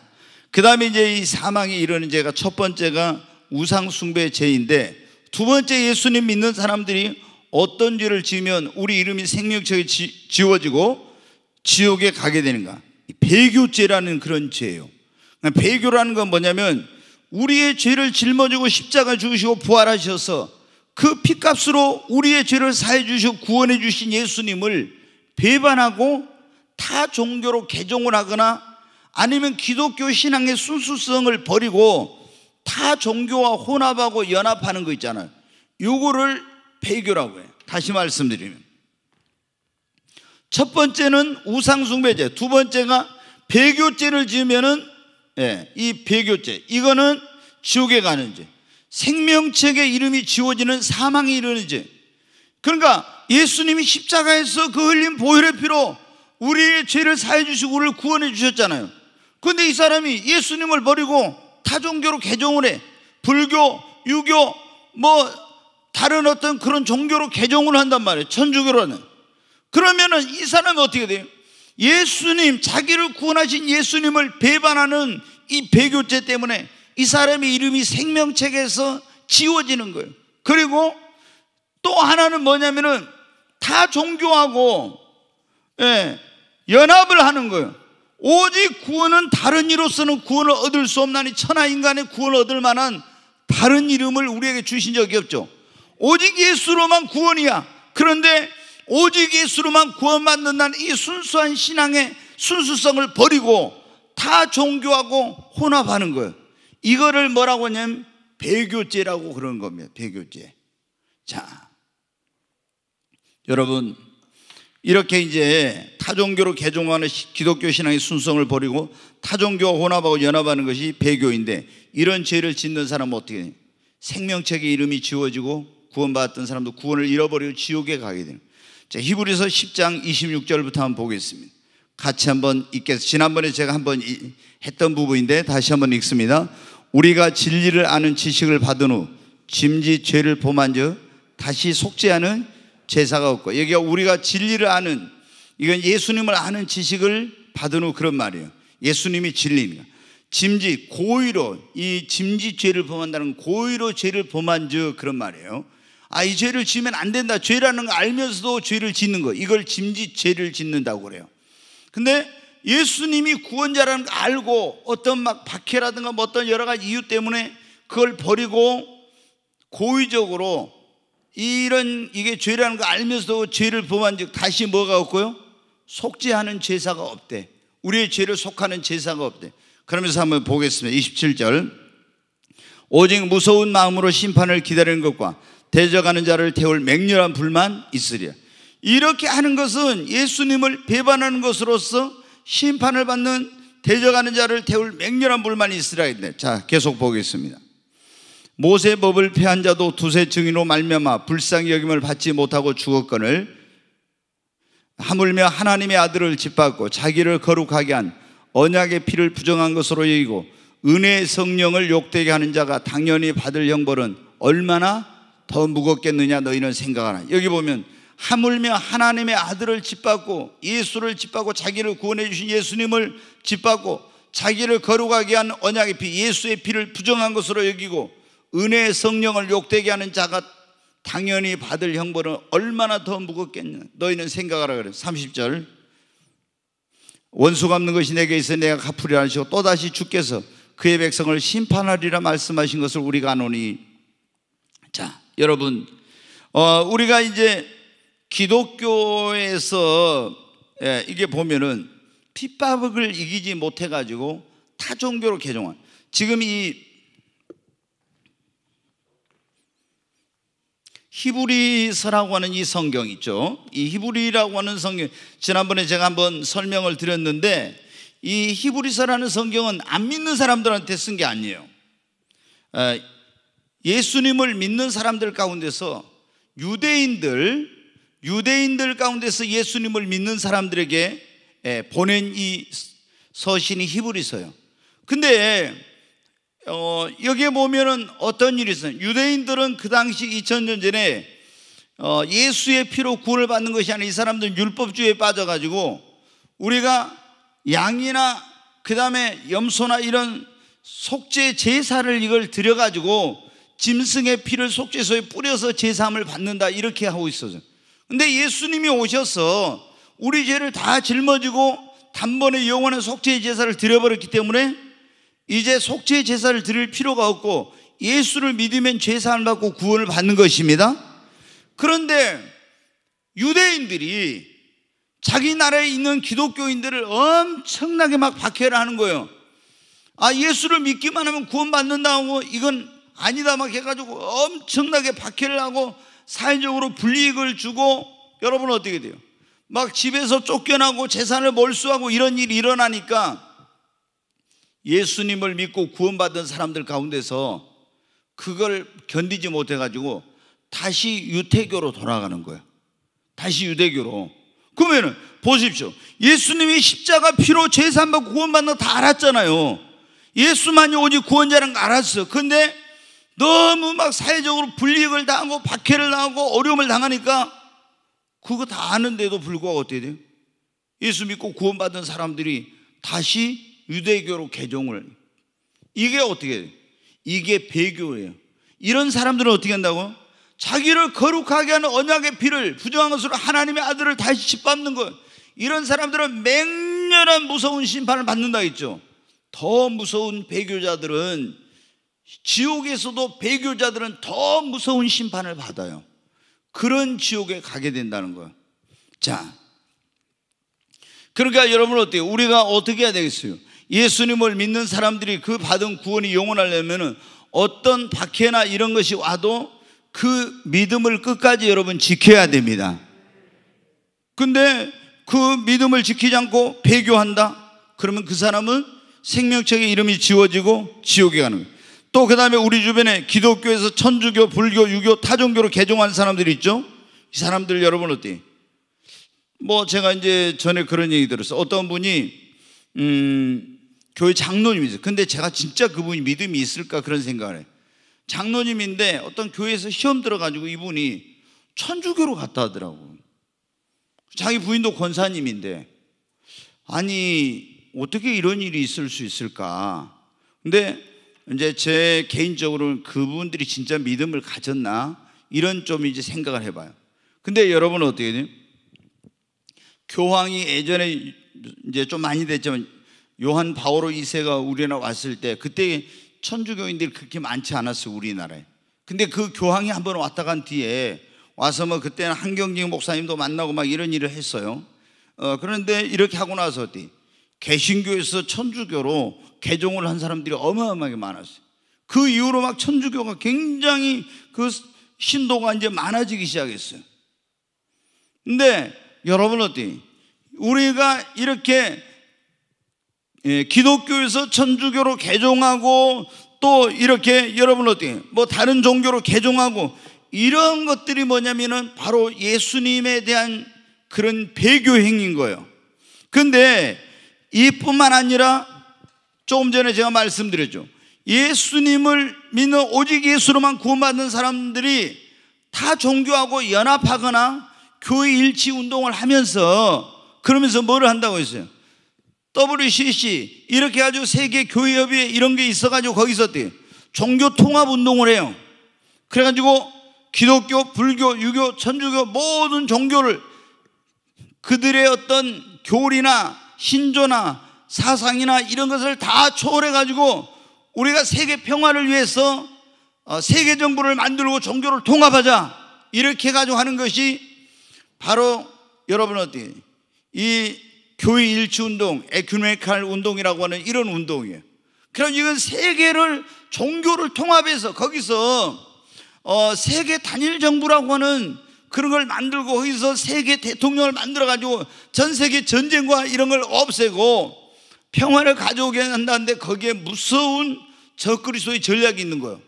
[SPEAKER 1] 그 다음에 이제 이 사망이 이르는 죄가 첫 번째가 우상 숭배의 죄인데 두 번째 예수님 믿는 사람들이 어떤 죄를 지으면 우리 이름이 생명책에 지, 지워지고 지옥에 가게 되는가? 배교죄라는 그런 죄예요. 그러니까 배교라는 건 뭐냐면 우리의 죄를 짊어지고 십자가 죽시고 부활하셔서 그 피값으로 우리의 죄를 사해 주시고 구원해 주신 예수님을 배반하고 타 종교로 개종을 하거나 아니면 기독교 신앙의 순수성을 버리고 타 종교와 혼합하고 연합하는 거 있잖아요. 요거를 배교라고 해 다시 말씀드리면 첫 번째는 우상숭배죄, 두 번째가 배교죄를 지으면은 예, 이 배교죄 이거는 지옥에 가는 죄. 생명책의 이름이 지워지는 사망이 이르는 죄. 그러니까 예수님이 십자가에서 그 흘린 보혈의 피로 우리의 죄를 사해 주시고 우리를 구원해 주셨잖아요. 그런데 이 사람이 예수님을 버리고 타종교로 개종을 해. 불교, 유교, 뭐 다른 어떤 그런 종교로 개종을 한단 말이에요. 천주교라는. 그러면은 이 사람이 어떻게 돼요? 예수님, 자기를 구원하신 예수님을 배반하는 이 배교죄 때문에 이 사람의 이름이 생명책에서 지워지는 거예요. 그리고 또 하나는 뭐냐면은 다 종교하고, 예, 연합을 하는 거예요. 오직 구원은 다른 이로서는 구원을 얻을 수 없나니 천하 인간의 구원을 얻을 만한 다른 이름을 우리에게 주신 적이 없죠. 오직 예수로만 구원이야. 그런데 오직 예수로만 구원받는난이 순수한 신앙의 순수성을 버리고 다 종교하고 혼합하는 거예요. 이거를 뭐라고 하냐면 배교죄라고 그런 겁니다. 배교죄. 자, 여러분 이렇게 이제 타종교로 개종하는 기독교 신앙의 순성을 버리고 타종교와 혼합하고 연합하는 것이 배교인데 이런 죄를 짓는 사람은 어떻게 생명책의 이름이 지워지고 구원받았던 사람도 구원을 잃어버리고 지옥에 가게 되는 자, 히브리서 10장 26절부터 한번 보겠습니다. 같이 한번 읽겠습니다. 지난번에 제가 한번 했던 부분인데 다시 한번 읽습니다. 우리가 진리를 아는 지식을 받은 후 짐짓 죄를 범한즉 다시 속죄하는 제사가 없고 여기가 우리가 진리를 아는 이건 예수님을 아는 지식을 받은 후 그런 말이에요. 예수님이 진리니까 짐짓 고의로 이 짐짓 죄를 범한다는 고의로 죄를 범한즉 그런 말이에요. 아, 이 죄를 지으면 안 된다. 죄라는 걸 알면서도 죄를 짓는 거. 이걸 짐짓 죄를 짓는다고 그래요. 근데 예수님이 구원자라는 걸 알고 어떤 막 박해라든가 뭐 어떤 여러 가지 이유 때문에 그걸 버리고 고의적으로 이런 이게 죄라는 걸 알면서도 죄를 범한 즉 다시 뭐가 없고요? 속죄하는 제사가 없대. 우리의 죄를 속하는 제사가 없대. 그러면서 한번 보겠습니다. 27절. 오직 무서운 마음으로 심판을 기다리는 것과 대적하는 자를 태울 맹렬한 불만 있으리라. 이렇게 하는 것은 예수님을 배반하는 것으로서 심판을 받는 대적하는 자를 태울 맹렬한 불만이 있으라 했네. 자, 계속 보겠습니다. 모세 법을 폐한 자도 두세 증인으로 말미암 불쌍히 여김을 받지 못하고 죽었건을 하물며 하나님의 아들을 짓밟고 자기를 거룩하게 한 언약의 피를 부정한 것으로 여기고 은혜의 성령을 욕되게 하는 자가 당연히 받을 형벌은 얼마나 더 무겁겠느냐 너희는 생각하라. 여기 보면 하물며 하나님의 아들을 짓밟고 예수를 짓밟고 자기를 구원해 주신 예수님을 짓밟고 자기를 거룩하게 한 언약의 피 예수의 피를 부정한 것으로 여기고 은혜의 성령을 욕되게 하는 자가 당연히 받을 형벌은 얼마나 더 무겁겠냐 너희는 생각하라 그래 30절 원수 갚는 것이 내게 있어 내가 갚으리라 하시고 또다시 주께서 그의 백성을 심판하리라 말씀하신 것을 우리가 아노니 자 여러분 어, 우리가 이제 기독교에서 예, 이게 보면은 핍박을 이기지 못해 가지고 타종교로 개종한 지금 이 히브리서라고 하는 이 성경 있죠. 이 히브리라고 하는 성경 지난번에 제가 한번 설명을 드렸는데 이 히브리서라는 성경은 안 믿는 사람들한테 쓴 게 아니에요. 어, 예수님을 믿는 사람들 가운데서 유대인들, 유대인들 가운데서 예수님을 믿는 사람들에게 예, 보낸 이 서신이 히브리서요. 근데 어, 여기에 보면은 어떤 일이 있어요. 유대인들은 그 당시 2000년 전에 어, 예수의 피로 구원을 받는 것이 아니라 이 사람들은 율법주의에 빠져가지고 우리가 양이나 그 다음에 염소나 이런 속죄 제사를 이걸 들여가지고 짐승의 피를 속죄소에 뿌려서 제사함을 받는다 이렇게 하고 있어요 근데 예수님이 오셔서 우리 죄를 다 짊어지고 단번에 영원한 속죄 의 제사를 드려버렸기 때문에 이제 속죄 의 제사를 드릴 필요가 없고 예수를 믿으면 죄사함을 받고 구원을 받는 것입니다 그런데 유대인들이 자기 나라에 있는 기독교인들을 엄청나게 막 박해를 하는 거예요. 아, 예수를 믿기만 하면 구원받는다고 이건 아니다 막 해가지고 엄청나게 박해를 하고 사회적으로 불이익을 주고 여러분 어떻게 돼요? 막 집에서 쫓겨나고 재산을 몰수하고 이런 일이 일어나니까 예수님을 믿고 구원받은 사람들 가운데서 그걸 견디지 못해가지고 다시 유태교로 돌아가는 거예요. 다시 유대교로. 그러면은 보십시오. 예수님이 십자가 피로 제사받고 구원받는 거 다 알았잖아요. 예수만이 오직 구원자라는 거 알았어. 근데 너무 막 사회적으로 불이익을 당하고 박해를 당하고 어려움을 당하니까 그거 다 아는데도 불구하고 어떻게 돼요? 예수 믿고 구원받은 사람들이 다시 유대교로 개종을 이게 어떻게 돼요? 이게 배교예요. 이런 사람들은 어떻게 한다고? 요 자기를 거룩하게 하는 언약의 피를 부정한 것으로 하나님의 아들을 다시 짓밟는 것 이런 사람들은 맹렬한 무서운 심판을 받는다 했죠 더 무서운 배교자들은 지옥에서도 배교자들은 더 무서운 심판을 받아요 그런 지옥에 가게 된다는 거예요 자 그러니까 여러분 어때요? 우리가 어떻게 해야 되겠어요? 예수님을 믿는 사람들이 그 받은 구원이 영원하려면 어떤 박해나 이런 것이 와도 그 믿음을 끝까지 여러분 지켜야 됩니다. 근데 그 믿음을 지키지 않고 배교한다? 그러면 그 사람은 생명책의 이름이 지워지고 지옥에 가는 거예요. 또그 다음에 우리 주변에 기독교에서 천주교, 불교, 유교, 타종교로 개종한 사람들이 있죠? 이 사람들 여러분 어때? 뭐 제가 이제 전에 그런 얘기 들었어요. 어떤 분이, 음, 교회 장로님이세요. 근데 제가 진짜 그분이 믿음이 있을까 그런 생각을 해요. 장로님인데 어떤 교회에서 시험 들어가지고 이분이 천주교로 갔다 하더라고. 자기 부인도 권사님인데. 아니, 어떻게 이런 일이 있을 수 있을까? 근데 이제 제 개인적으로는 그분들이 진짜 믿음을 가졌나? 이런 좀 이제 생각을 해봐요. 근데 여러분 어떻게 돼요? 교황이 예전에 이제 좀 많이 됐지만 요한 바오로 2세가 우리나라 왔을 때 그때 천주교인들이 그렇게 많지 않았어요, 우리나라에. 근데 그 교황이 한 번 왔다 간 뒤에 와서 뭐 그때는 한경진 목사님도 만나고 막 이런 일을 했어요. 어, 그런데 이렇게 하고 나서 어디? 개신교에서 천주교로 개종을 한 사람들이 어마어마하게 많았어요. 그 이후로 막 천주교가 굉장히 그 신도가 이제 많아지기 시작했어요. 근데 여러분 어때? 우리가 이렇게 예, 기독교에서 천주교로 개종하고 또 이렇게 여러분 어떻게 뭐 다른 종교로 개종하고 이런 것들이 뭐냐면은 바로 예수님에 대한 그런 배교 행인 위 거예요. 근데 이뿐만 아니라 조금 전에 제가 말씀드렸죠. 예수님을 믿는 오직 예수로만 구원받는 사람들이 다 종교하고 연합하거나 교회 일치 운동을 하면서 그러면서 뭐를 한다고 했어요? WCC 이렇게 아주 세계 교회협의회 이런 게 있어가지고 거기서 어때 종교 통합 운동을 해요. 그래가지고 기독교, 불교, 유교, 천주교 모든 종교를 그들의 어떤 교리나 신조나 사상이나 이런 것을 다 초월해가지고 우리가 세계 평화를 위해서 어, 세계 정부를 만들고 종교를 통합하자 이렇게 가지고 하는 것이 바로 여러분 어디 이 교회 일치 운동, 에큐메칼 운동이라고 하는 이런 운동이에요. 그럼 이건 세계를 종교를 통합해서 거기서 어, 세계 단일 정부라고 하는 그런 걸 만들고 거기서 세계 대통령을 만들어 가지고 전 세계 전쟁과 이런 걸 없애고 평화를 가져오게 한다는데 거기에 무서운 적그리스도의 전략이 있는 거예요.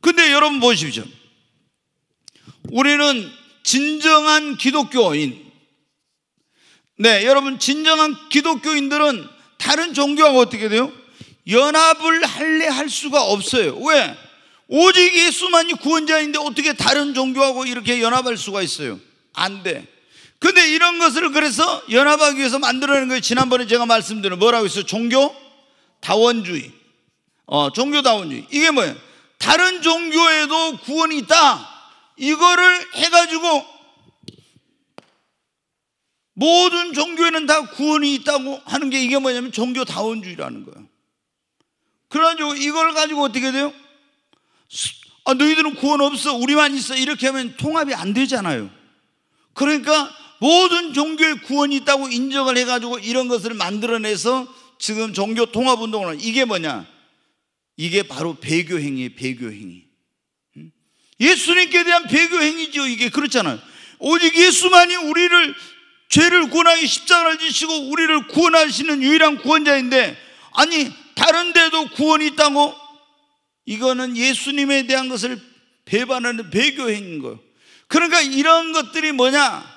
[SPEAKER 1] 근데 여러분 보십시오. 우리는 진정한 기독교인 네, 여러분 진정한 기독교인들은 다른 종교하고 어떻게 돼요? 연합을 할래 할 수가 없어요. 왜? 오직 예수만이 구원자인데 어떻게 다른 종교하고 이렇게 연합할 수가 있어요? 안 돼. 근데 이런 것을 그래서 연합하기 위해서 만들어낸 거예요. 지난번에 제가 말씀드린 뭐라고 했어요? 종교 다원주의. 어, 종교 다원주의. 이게 뭐예요? 다른 종교에도 구원이 있다. 이거를 해가지고 모든 종교에는 다 구원이 있다고 하는 게 이게 뭐냐면 종교다원주의라는 거예요. 그래가지고 이걸 가지고 어떻게 돼요? 아, 너희들은 구원 없어. 우리만 있어. 이렇게 하면 통합이 안 되잖아요. 그러니까 모든 종교의 구원이 있다고 인정을 해가지고 이런 것을 만들어내서 지금 종교 통합 운동을 이게 뭐냐? 이게 바로 배교행위예요, 배교행위. 예수님께 대한 배교행위죠, 이게. 그렇잖아요. 오직 예수만이 우리를 죄를 구원하기 십자가를 지시고 우리를 구원하시는 유일한 구원자인데 아니 다른 데도 구원이 있다고? 이거는 예수님에 대한 것을 배반하는 배교행인 거예요 그러니까 이런 것들이 뭐냐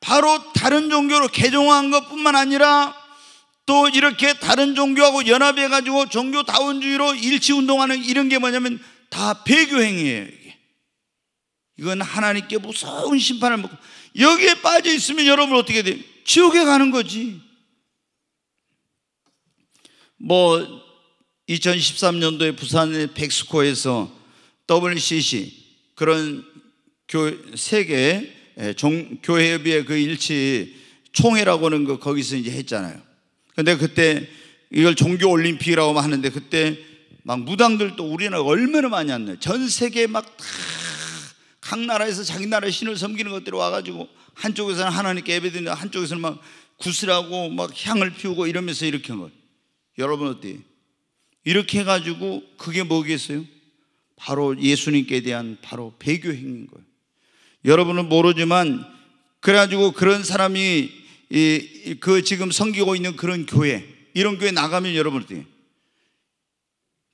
[SPEAKER 1] 바로 다른 종교로 개종한 것뿐만 아니라 또 이렇게 다른 종교하고 연합해가지고 종교다원주의로 일치운동하는 이런 게 뭐냐면 다배교행이에요 이건 하나님께 무서운 심판을 먹고 여기에 빠져 있으면 여러분 어떻게 돼요? 지옥에 가는 거지. 뭐 2013년도에 부산의 백스코에서 WCC 그런 세계 예, 교회협의회 그 일치 총회라고 하는 거 거기서 이제 했잖아요. 근데 그때 이걸 종교 올림픽이라고 하는데 그때 막 무당들도 우리나라 얼마나 많이 왔나요? 전 세계 막다 각 나라에서 자기 나라의 신을 섬기는 것들이 와가지고 한쪽에서는 하나님께 예배드리는 한쪽에서는 막 구슬하고 막 향을 피우고 이러면서 이렇게 한 거예요. 여러분 어때요? 이렇게 해가지고 그게 뭐겠어요? 바로 예수님께 대한 바로 배교 행인 거예요. 여러분은 모르지만 그래가지고 그런 사람이 이, 그 지금 섬기고 있는 그런 교회 이런 교회 나가면 여러분 어때요?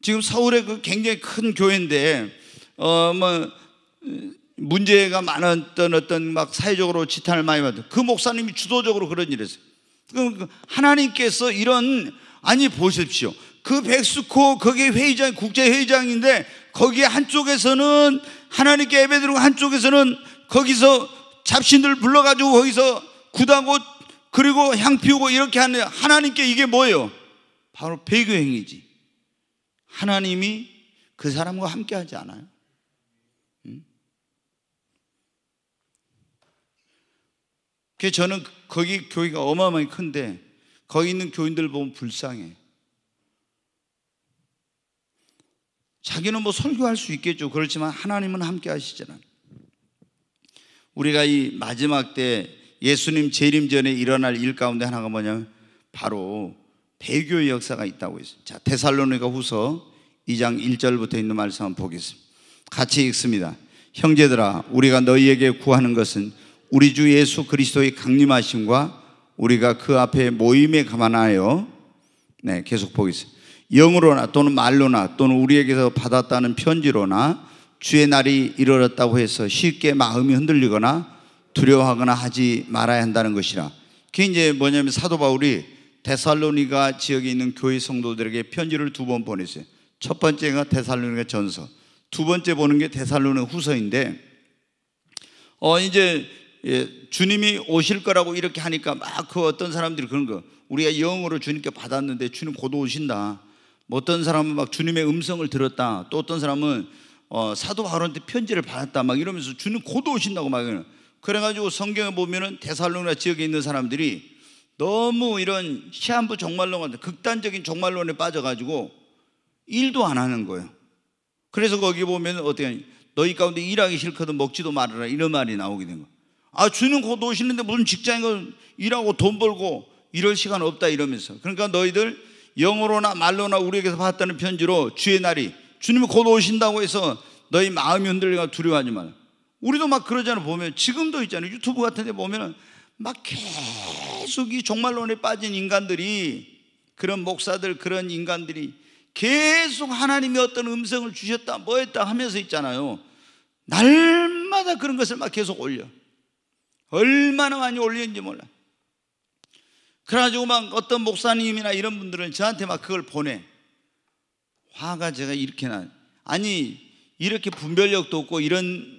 [SPEAKER 1] 지금 서울에 그 굉장히 큰 교회인데 어뭐 문제가 많았던 어떤 막 사회적으로 지탄을 많이 받은 그 목사님이 주도적으로 그런 일을 했어요. 그 하나님께서 이런 아니 보십시오. 그 백스코 거기 회의장 국제 회의장인데 거기 한쪽에서는 하나님께 예배드리고 한쪽에서는 거기서 잡신들 불러가지고 거기서 구다고 그리고 향 피우고 이렇게 하는 하나님께 이게 뭐예요? 바로 배교 행위지. 하나님이 그 사람과 함께 하지 않아요. 그 저는 거기 교회가 어마어마하게 큰데 거기 있는 교인들 보면 불쌍해. 자기는 뭐 설교할 수 있겠죠. 그렇지만 하나님은 함께 하시잖아 우리가 이 마지막 때 예수님 재림 전에 일어날 일 가운데 하나가 뭐냐면 바로 배교의 역사가 있다고 했어요. 자, 테살로니가 후서 2장 1절부터 있는 말씀 한번 보겠습니다. 같이 읽습니다. 형제들아, 우리가 너희에게 구하는 것은 우리 주 예수 그리스도의 강림하심과 우리가 그 앞에 모임에 감안하여 네, 계속 보겠습니다. 영으로나 또는 말로나 또는 우리에게서 받았다는 편지로나 주의 날이 이르렀다고 해서 쉽게 마음이 흔들리거나 두려워하거나 하지 말아야 한다는 것이라. 그게 이제 뭐냐면 사도 바울이 데살로니가 지역에 있는 교회 성도들에게 편지를 두 번 보냈어요. 첫 번째가 데살로니가 전서, 두 번째 보는 게데살로니 후서인데, 어 이제 예, 주님이 오실 거라고 이렇게 하니까 막 그 어떤 사람들이 그런 거 우리가 영으로 주님께 받았는데 주님 곧 오신다. 뭐 어떤 사람은 막 주님의 음성을 들었다. 또 어떤 사람은 어, 사도 바울한테 편지를 받았다. 막 이러면서 주님 곧 오신다고 막 이러는. 그래가지고 성경에 보면은 대살로나 지역에 있는 사람들이 너무 이런 시한부 종말론 같은 극단적인 종말론에 빠져가지고 일도 안 하는 거예요. 그래서 거기 보면 어떻게 너희 가운데 일하기 싫거든 먹지도 말아라 이런 말이 나오게 된 거예요. 아, 주님 곧 오시는데 무슨 직장인 그 일하고 돈 벌고 이럴 시간 없다 이러면서. 그러니까 너희들 영어로나 말로나 우리에게서 받았다는 편지로 주의 날이 주님이 곧 오신다고 해서 너희 마음이 흔들리가 두려워하지 말라. 우리도 막 그러잖아요. 보면 지금도 있잖아요. 유튜브 같은 데 보면은 막 계속 이 종말론에 빠진 인간들이 그런 목사들 그런 인간들이 계속 하나님이 어떤 음성을 주셨다 뭐 했다 하면서 있잖아요. 날마다 그런 것을 막 계속 올려. 얼마나 많이 올리는지 몰라. 그래가지고 막 어떤 목사님이나 이런 분들은 저한테 막 그걸 보내. 화가 제가 이렇게 나. 아니, 이렇게 분별력도 없고 이런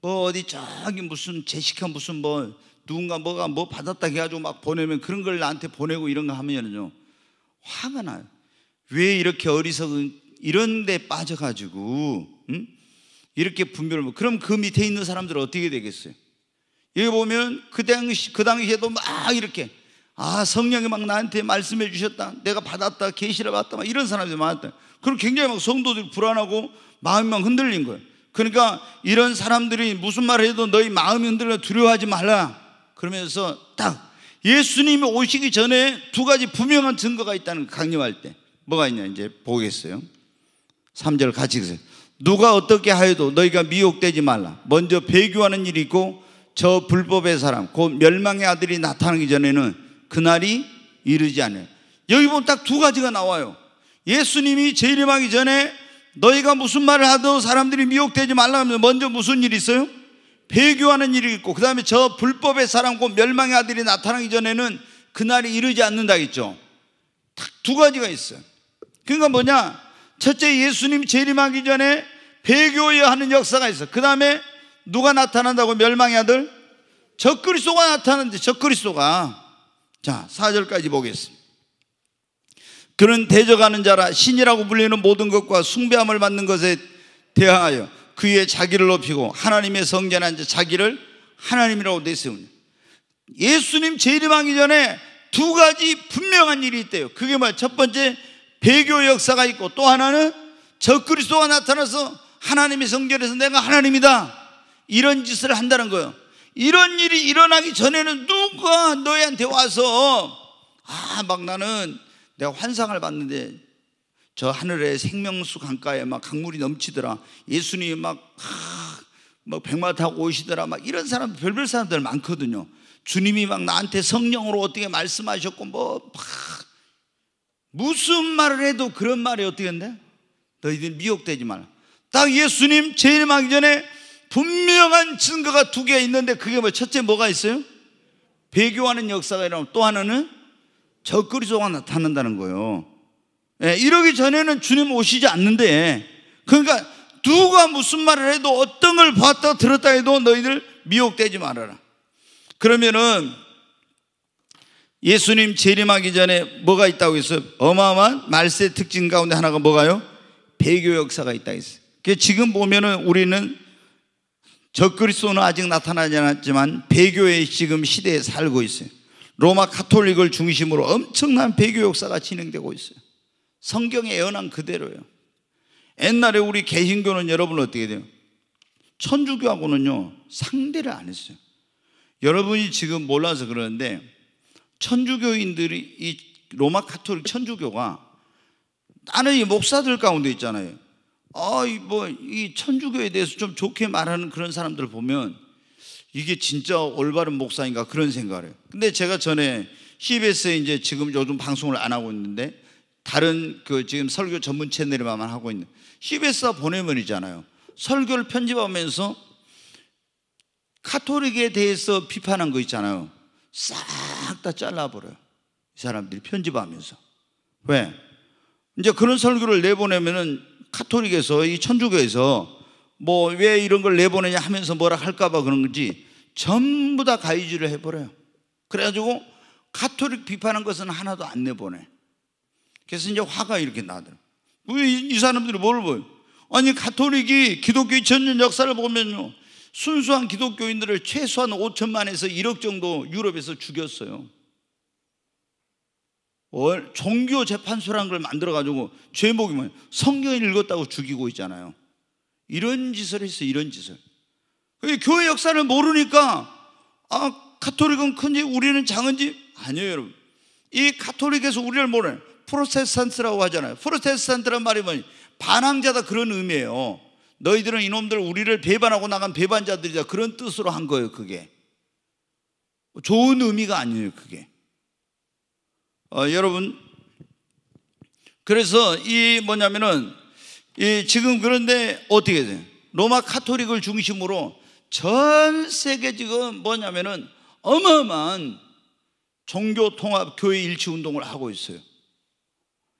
[SPEAKER 1] 뭐 어디 저기 무슨 제시카 무슨 뭐 누군가 뭐가 뭐 받았다 해가지고 막 보내면 그런 걸 나한테 보내고 이런 거 하면요. 은 화가 나요. 왜 이렇게 어리석은 이런 데 빠져가지고, 응? 이렇게 분별을, 그럼 그 밑에 있는 사람들은 어떻게 되겠어요? 여기 보면 그 당시 그 당시에도 막 이렇게 아 성령이 막 나한테 말씀해 주셨다 내가 받았다 계시를 받았다 막 이런 사람들이 많았다 그리고 굉장히 막 성도들이 불안하고 마음이 흔들린 거예요 그러니까 이런 사람들이 무슨 말을 해도 너희 마음이 흔들려 두려워하지 말라 그러면서 딱 예수님이 오시기 전에 두 가지 분명한 증거가 있다는 걸 강요할 때 뭐가 있냐 이제 보겠어요 3절 같이 읽으세요 누가 어떻게 하여도 너희가 미혹되지 말라 먼저 배교하는 일이 있고 저 불법의 사람, 곧 멸망의 아들이 나타나기 전에는 그날이 이르지 않아요. 여기 보면 딱 두 가지가 나와요. 예수님이 재림하기 전에 너희가 무슨 말을 하든 사람들이 미혹되지 말라 하면 먼저 무슨 일이 있어요? 배교하는 일이 있고 그 다음에 저 불법의 사람 곧 멸망의 아들이 나타나기 전에는 그날이 이르지 않는다겠죠. 딱 두 가지가 있어요. 그러니까 뭐냐? 첫째 예수님 재림하기 전에 배교해야 하는 역사가 있어. 그 다음에 누가 나타난다고 멸망의 아들? 적그리스도가 나타나는데 적그리스도가 자 4절까지 보겠습니다 그는 대적하는 자라 신이라고 불리는 모든 것과 숭배함을 받는 것에 대하여 그의 자기를 높이고 하나님의 성전한 자 자기를 하나님이라고 내세우는 예수님 재림하기 전에 두 가지 분명한 일이 있대요 그게 뭐야 첫 번째 배교 역사가 있고 또 하나는 적그리스도가 나타나서 하나님의 성전에서 내가 하나님이다 이런 짓을 한다는 거예요. 이런 일이 일어나기 전에는 누가 너희한테 와서 아, 막 나는 내가 환상을 봤는데 저 하늘에 생명수 강가에 막 강물이 넘치더라. 예수님이 막, 막 백마 타고 오시더라. 막 이런 사람, 별별 사람들 많거든요. 주님이 막 나한테 성령으로 어떻게 말씀하셨고 뭐, 막 무슨 말을 해도 그런 말이 어떻게 한대? 너희들 미혹되지 말라. 딱 예수님 제일 막기 전에 분명한 증거가 두 개 있는데 그게 뭐 첫째 뭐가 있어요? 배교하는 역사가 일어나고 또 하나는 적그리스가 나타난다는 거예요. 예, 이러기 전에는 주님 오시지 않는데 그러니까 누가 무슨 말을 해도 어떤 걸 봤다 들었다 해도 너희들 미혹되지 말아라. 그러면은 예수님 재림하기 전에 뭐가 있다고 했어요? 어마어마한 말세 특징 가운데 하나가 뭐가요? 배교 역사가 있다 했어요. 지금 보면은 우리는 적그리스도는 아직 나타나지 않았지만 배교의 지금 시대에 살고 있어요. 로마 카톨릭을 중심으로 엄청난 배교 역사가 진행되고 있어요. 성경에 예언한 그대로예요. 옛날에 우리 개신교는 여러분 어떻게 돼요? 천주교하고는요 상대를 안 했어요. 여러분이 지금 몰라서 그러는데 천주교인들이 이 로마 카톨릭 천주교가 나는 이 목사들 가운데 있잖아요. 아이 뭐이 천주교에 대해서 좀 좋게 말하는 그런 사람들 보면 이게 진짜 올바른 목사인가 그런 생각을 해요. 근데 제가 전에 CBS에 이제 지금 요즘 방송을 안 하고 있는데 다른 그 지금 설교 전문 채널에만 하고 있는 CBS가 보내면이잖아요. 설교를 편집하면서 카톨릭에 대해서 비판한 거 있잖아요. 싹 다 잘라버려요. 이 사람들이 편집하면서. 왜? 이제 그런 설교를 내보내면은 카톨릭에서 이 천주교에서 뭐 왜 이런 걸 내보내냐 하면서 뭐라 할까봐 그런 건지 전부 다가위질을 해버려요. 그래가지고 카톨릭 비판한 것은 하나도 안 내보내. 그래서 이제 화가 이렇게 나더라. 왜이 뭐 사람들이 뭘 보여? 아니 카톨릭이 기독교의 전년 역사를 보면요. 순수한 기독교인들을 최소한 5천만에서 1억 정도 유럽에서 죽였어요. 종교 재판소라는 걸 만들어 가지고 제목이 뭐예요? 성경 읽었다고 죽이고 있잖아요. 이런 짓을 했어 요 이런 짓을. 교회 역사를 모르니까 아 카톨릭은 큰지 우리는 작은지 아니에요 여러분. 이 카톨릭에서 우리를 모르는 프로세스탄트라고 하잖아요. 프로세스탄트란 말이 뭐니 반항자다 그런 의미예요. 너희들은 이놈들 우리를 배반하고 나간 배반자들이다 그런 뜻으로 한 거예요 그게. 좋은 의미가 아니에요 그게. 어, 여러분 그래서 이 뭐냐면은 이 지금 그런데 어떻게 돼요? 로마 카톨릭을 중심으로 전 세계 지금 뭐냐면은 어마어마한 종교 통합 교회 일치 운동을 하고 있어요.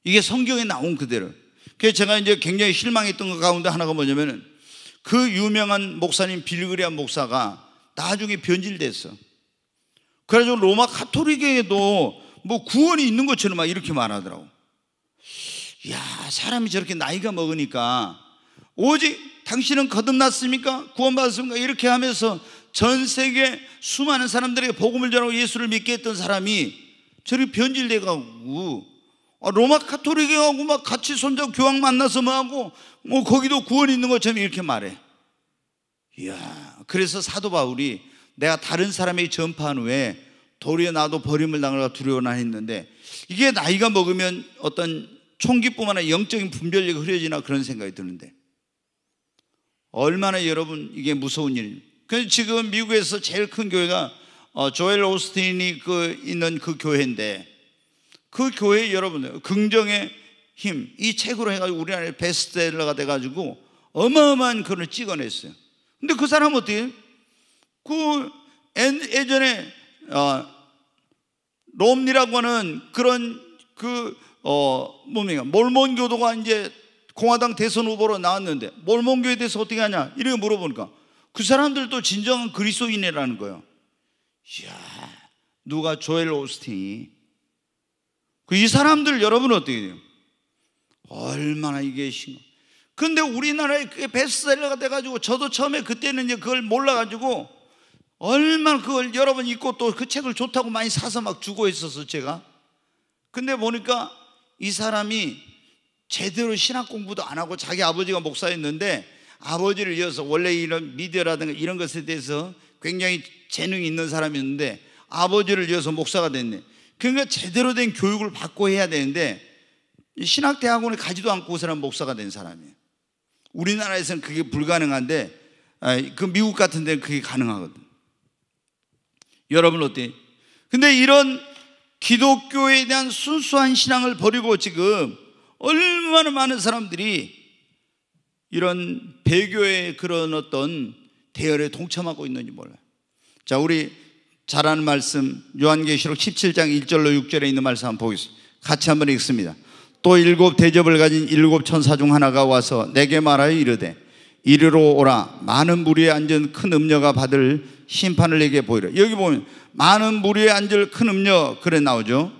[SPEAKER 1] 이게 성경에 나온 그대로. 그래서 제가 이제 굉장히 실망했던 것 가운데 하나가 뭐냐면은 그 유명한 목사님 빌그리안 목사가 나중에 변질됐어. 그래가지고 로마 카톨릭에도 뭐 구원이 있는 것처럼 막 이렇게 말하더라고. 야, 사람이 저렇게 나이가 먹으니까 오직 당신은 거듭났습니까? 구원받았습니까? 이렇게 하면서 전 세계 수많은 사람들에게 복음을 전하고 예수를 믿게 했던 사람이 저렇게 변질돼 가고 아, 로마 카톨릭하고 막 같이 손잡 교황 만나서 뭐 하고 뭐 거기도 구원 있는 것처럼 이렇게 말해. 이야, 그래서 사도 바울이 내가 다른 사람에게 전파한 후에 도리어 나도 버림을 당할까 두려워나 했는데 이게 나이가 먹으면 어떤 총기뿐만 아니라 영적인 분별력이 흐려지나 그런 생각이 드는데 얼마나 여러분 이게 무서운 일 그래서 지금 미국에서 제일 큰 교회가 어, 조엘 오스틴이 그 있는 그 교회인데 그 교회 여러분 긍정의 힘 이 책으로 해가지고 우리나라에 베스트셀러가 돼가지고 어마어마한 글을 찍어냈어요. 근데 그 사람 은 어떻게? 그 예전에 어, 롬이라고 하는 그런 그, 어, 뭡니까? 몰몬교도가 이제 공화당 대선 후보로 나왔는데 몰몬교에 대해서 어떻게 하냐? 이렇게 물어보니까 그 사람들도 진정한 그리스도인이라는 거예요. 이야, 누가 조엘 오스틴이 그 이 사람들 여러분 어떻게 돼요? 얼마나 이게 심한. 근데 우리나라에 그게 베스트셀러가 돼가지고 저도 처음에 그때는 이제 그걸 몰라가지고 얼마나 그걸 여러분 읽고 또 그 책을 좋다고 많이 사서 막 주고 있었어 제가 근데 보니까 이 사람이 제대로 신학 공부도 안 하고 자기 아버지가 목사였는데 아버지를 이어서 원래 이런 미디어라든가 이런 것에 대해서 굉장히 재능이 있는 사람이었는데 아버지를 이어서 목사가 됐네 그러니까 제대로 된 교육을 받고 해야 되는데 신학대학원에 가지도 않고 그 사람 목사가 된 사람이에요 우리나라에서는 그게 불가능한데 아, 그 미국 같은 데는 그게 가능하거든 여러분 어때? 근데 이런 기독교에 대한 순수한 신앙을 버리고 지금 얼마나 많은 사람들이 이런 배교의 그런 어떤 대열에 동참하고 있는지 몰라요. 자, 우리 잘 아는 말씀 요한계시록 17장 1절로 6절에 있는 말씀 한번 보겠습니다. 같이 한번 읽습니다. 또 일곱 대접을 가진 일곱 천사 중 하나가 와서 내게 말하여 이르되 이리로 오라 많은 무리에 앉은 큰 음녀가 받을 심판을 내게 보이라 여기 보면 많은 무리에 앉을 큰 음녀 그래 나오죠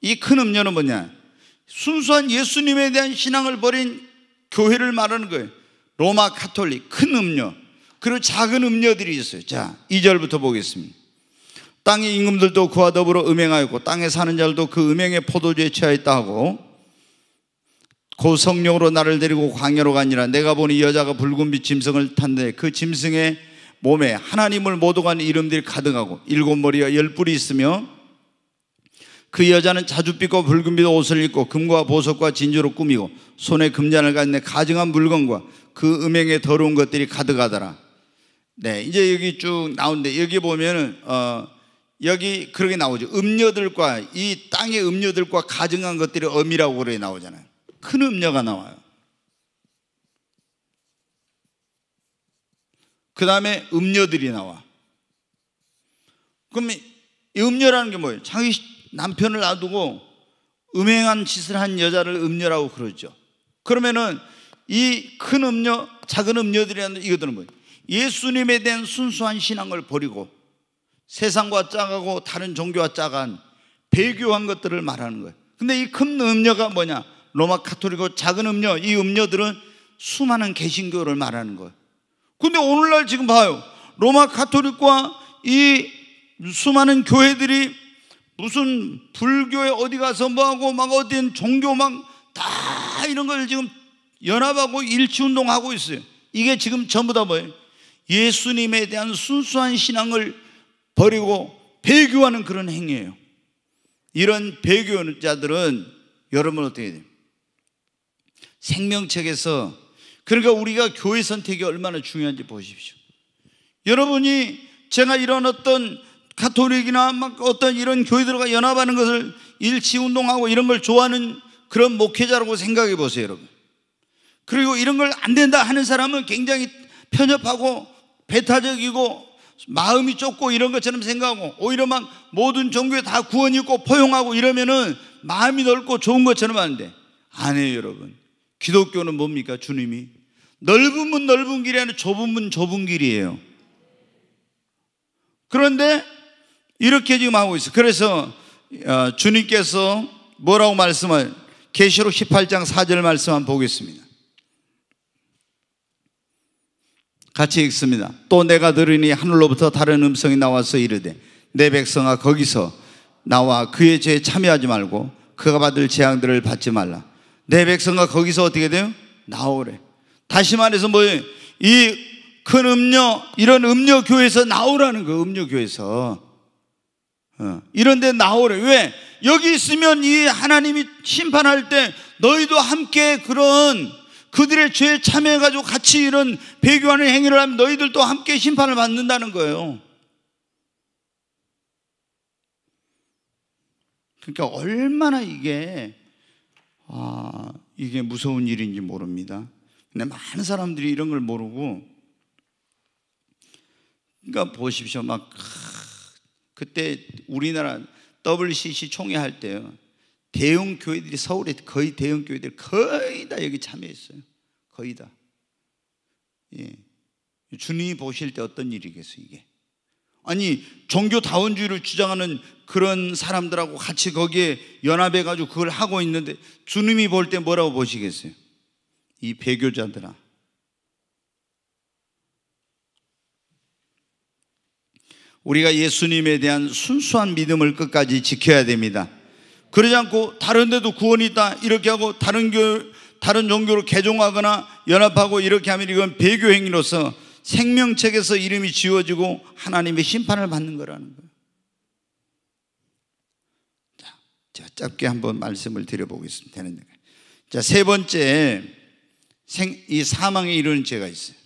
[SPEAKER 1] 이 큰 음녀는 뭐냐 순수한 예수님에 대한 신앙을 버린 교회를 말하는 거예요 로마 카톨릭 큰 음녀 그리고 작은 음녀들이 있어요 자 2절부터 보겠습니다 땅의 임금들도 그와 더불어 음행하였고 땅에 사는 자들도 그 음행의 포도주에 취하였다 하고 고성령으로 나를 데리고 광야로 가니라 내가 보니 여자가 붉은 빛 짐승을 탄데 그 짐승의 몸에 하나님을 모독한 이름들이 가득하고 일곱 머리와 열 뿔이 있으며 그 여자는 자주빛과 붉은빛 옷을 입고 금과 보석과 진주로 꾸미고 손에 금잔을 가는데 가증한 물건과 그음행에 더러운 것들이 가득하더라. 네, 이제 여기 쭉 나오는데 여기 보면은 어 여기 그렇게 나오죠. 음료들과 이 땅의 음료들과 가증한 것들이 엄이라고 그렇게 나오잖아요. 큰음녀가 나와요. 그 다음에 음녀들이 나와. 그럼 이 음료라는 게 뭐예요? 자기 남편을 놔두고 음행한 짓을 한 여자를 음료라고 그러죠. 그러면은 이 큰 음료, 작은 음료들이라는 이것들은 뭐예요? 예수님에 대한 순수한 신앙을 버리고 세상과 짝하고 다른 종교와 짝한 배교한 것들을 말하는 거예요. 근데 이 큰 음료가 뭐냐? 로마 카톨릭의 작은 음료, 이 음료들은 수많은 개신교를 말하는 거예요. 근데 오늘날 지금 봐요. 로마 카톨릭과 이 수많은 교회들이 무슨 불교에 어디 가서 뭐하고 막 어딘 종교 막 다 이런 걸 지금 연합하고 일치운동하고 있어요. 이게 지금 전부 다 뭐예요? 예수님에 대한 순수한 신앙을 버리고 배교하는 그런 행위예요. 이런 배교자들은 여러분 어떻게 돼요? 생명책에서 그러니까 우리가 교회 선택이 얼마나 중요한지 보십시오. 여러분이 제가 이런 어떤 가톨릭이나 막 어떤 이런 교회들과 연합하는 것을 일치 운동하고 이런 걸 좋아하는 그런 목회자라고 생각해 보세요, 여러분. 그리고 이런 걸 안 된다 하는 사람은 굉장히 편협하고 배타적이고 마음이 좁고 이런 것처럼 생각하고 오히려 막 모든 종교에 다 구원이 있고 포용하고 이러면은 마음이 넓고 좋은 것처럼 하는데 아니에요, 여러분. 기독교는 뭡니까? 주님이. 넓은 문 넓은 길이 아니라 좁은 문 좁은 길이에요. 그런데 이렇게 지금 하고 있어요. 그래서 어, 주님께서 뭐라고 말씀을 계시록 18장 4절 말씀 한번 보겠습니다. 같이 읽습니다. 또 내가 들으니 하늘로부터 다른 음성이 나와서 이르되 내 백성아 거기서 나와 그의 죄에 참여하지 말고 그가 받을 재앙들을 받지 말라. 내 백성과 거기서 어떻게 돼요? 나오래. 다시 말해서 뭐예요? 이큰 음료, 이런 음료 교회에서 나오라는 거 음료 교회에서. 어, 이런데 나오래. 왜? 여기 있으면 이 하나님이 심판할 때 너희도 함께 그런 그들의 죄에 참여해가지고 같이 이런 배교하는 행위를 하면 너희들도 함께 심판을 받는다는 거예요. 그러니까 얼마나 이게 아, 이게 무서운 일인지 모릅니다. 근데 많은 사람들이 이런 걸 모르고 그러니까 보십시오. 막 그때 우리나라 WCC 총회 할 때요. 대형 교회들이 서울에 거의 대형 교회들 거의 다 여기 참여했어요. 거의 다. 예. 주님이 보실 때 어떤 일이겠어요, 이게? 아니 종교다원주의를 주장하는 그런 사람들하고 같이 거기에 연합해가지고 그걸 하고 있는데 주님이 볼 때 뭐라고 보시겠어요? 이 배교자들아. 우리가 예수님에 대한 순수한 믿음을 끝까지 지켜야 됩니다. 그러지 않고 다른 데도 구원이 있다 이렇게 하고 다른 교 다른 종교로 개종하거나 연합하고 이렇게 하면 이건 배교 행위로서 생명책에서 이름이 지워지고 하나님의 심판을 받는 거라는 거예요. 자, 제가 짧게 한번 말씀을 드려보겠습니다. 되는 자, 세 번째 생, 이 사망에 이르는 죄가 있어요.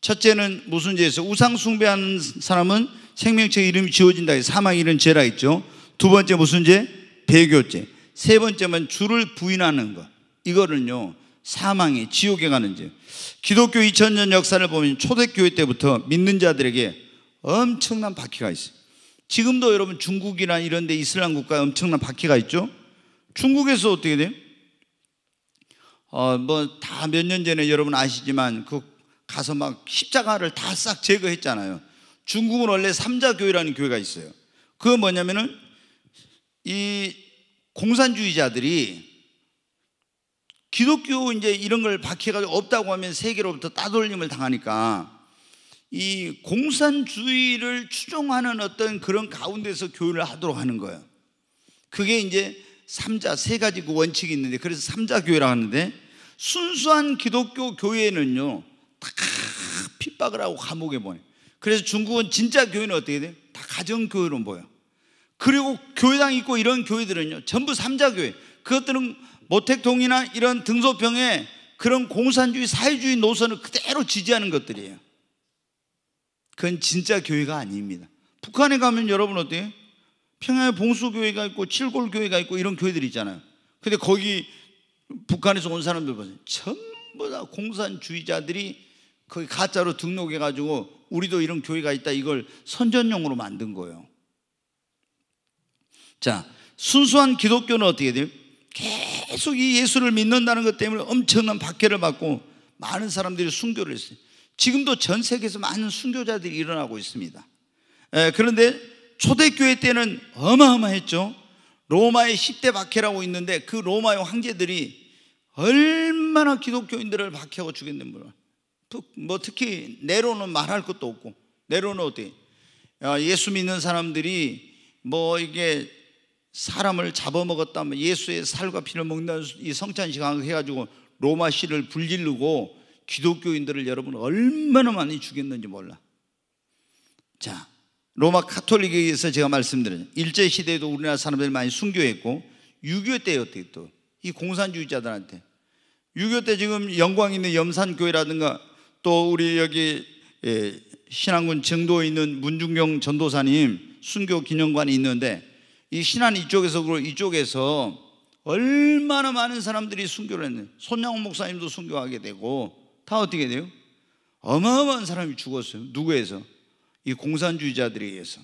[SPEAKER 1] 첫째는 무슨 죄에서 우상 숭배하는 사람은 생명체 이름이 지워진다. 사망 이런 죄라 있죠. 두 번째 무슨 죄? 배교죄. 세 번째만 주를 부인하는 것. 이거는요. 사망에 지옥에 가는 지 기독교 2000년 역사를 보면 초대교회 때부터 믿는 자들에게 엄청난 바퀴가 있어요. 지금도 여러분 중국이나 이런 데 이슬람 국가에 엄청난 바퀴가 있죠? 중국에서 어떻게 돼요? 어, 뭐, 다 몇 년 전에 여러분 아시지만 그 가서 막 십자가를 다 싹 제거했잖아요. 중국은 원래 삼자교회라는 교회가 있어요. 그 뭐냐면은 이 공산주의자들이 기독교 이제 이런 걸 박해가지고 없다고 하면 세계로부터 따돌림을 당하니까 이 공산주의를 추종하는 어떤 그런 가운데서 교회를 하도록 하는 거예요. 그게 이제 삼자 세 가지 그 원칙이 있는데 그래서 삼자 교회라 하는데 순수한 기독교 교회는요 다 핍박을 하고 감옥에 보내. 그래서 중국은 진짜 교회는 어떻게 돼? 다 가정 교회로 보여. 그리고 교회당 있고 이런 교회들은요 전부 삼자 교회. 그것들은 모택동이나 이런 등소평의 그런 공산주의 사회주의 노선을 그대로 지지하는 것들이에요. 그건 진짜 교회가 아닙니다. 북한에 가면 여러분 어때요? 평양에 봉수교회가 있고 칠골교회가 있고 이런 교회들 있잖아요. 근데 거기 북한에서 온 사람들 보세요. 전부 다 공산주의자들이 거기 가짜로 등록해가지고 우리도 이런 교회가 있다 이걸 선전용으로 만든 거예요. 자, 순수한 기독교는 어떻게 돼요? 계속 이 예수를 믿는다는 것 때문에 엄청난 박해를 받고 많은 사람들이 순교를 했어요. 지금도 전 세계에서 많은 순교자들이 일어나고 있습니다. 에, 예, 그런데 초대교회 때는 어마어마했죠. 로마의 10대 박해라고 있는데 그 로마의 황제들이 얼마나 기독교인들을 박해하고 죽였는지 몰라. 뭐 특히 네로는 말할 것도 없고 네로는 어때? 예수 믿는 사람들이 뭐 이게 사람을 잡아먹었다면 뭐 예수의 살과 피를 먹는 이 성찬식 해가지고 로마 시를 불질르고 기독교인들을 여러분 얼마나 많이 죽였는지 몰라. 자, 로마 카톨릭에 의해서 제가 말씀드린 일제 시대에도 우리나라 사람들이 많이 순교했고 유교 때였대게또이 공산주의자들한테 유교 때 지금 영광 있는 염산교회라든가 또 우리 여기 예, 신안군 정도에 있는 문중경 전도사님 순교 기념관이 있는데 이 신안 이쪽에서 그리고 이쪽에서 얼마나 많은 사람들이 순교를 했네. 손양호 목사님도 순교하게 되고 다 어떻게 돼요? 어마어마한 사람이 죽었어요. 누구에서? 이 공산주의자들에 의해서.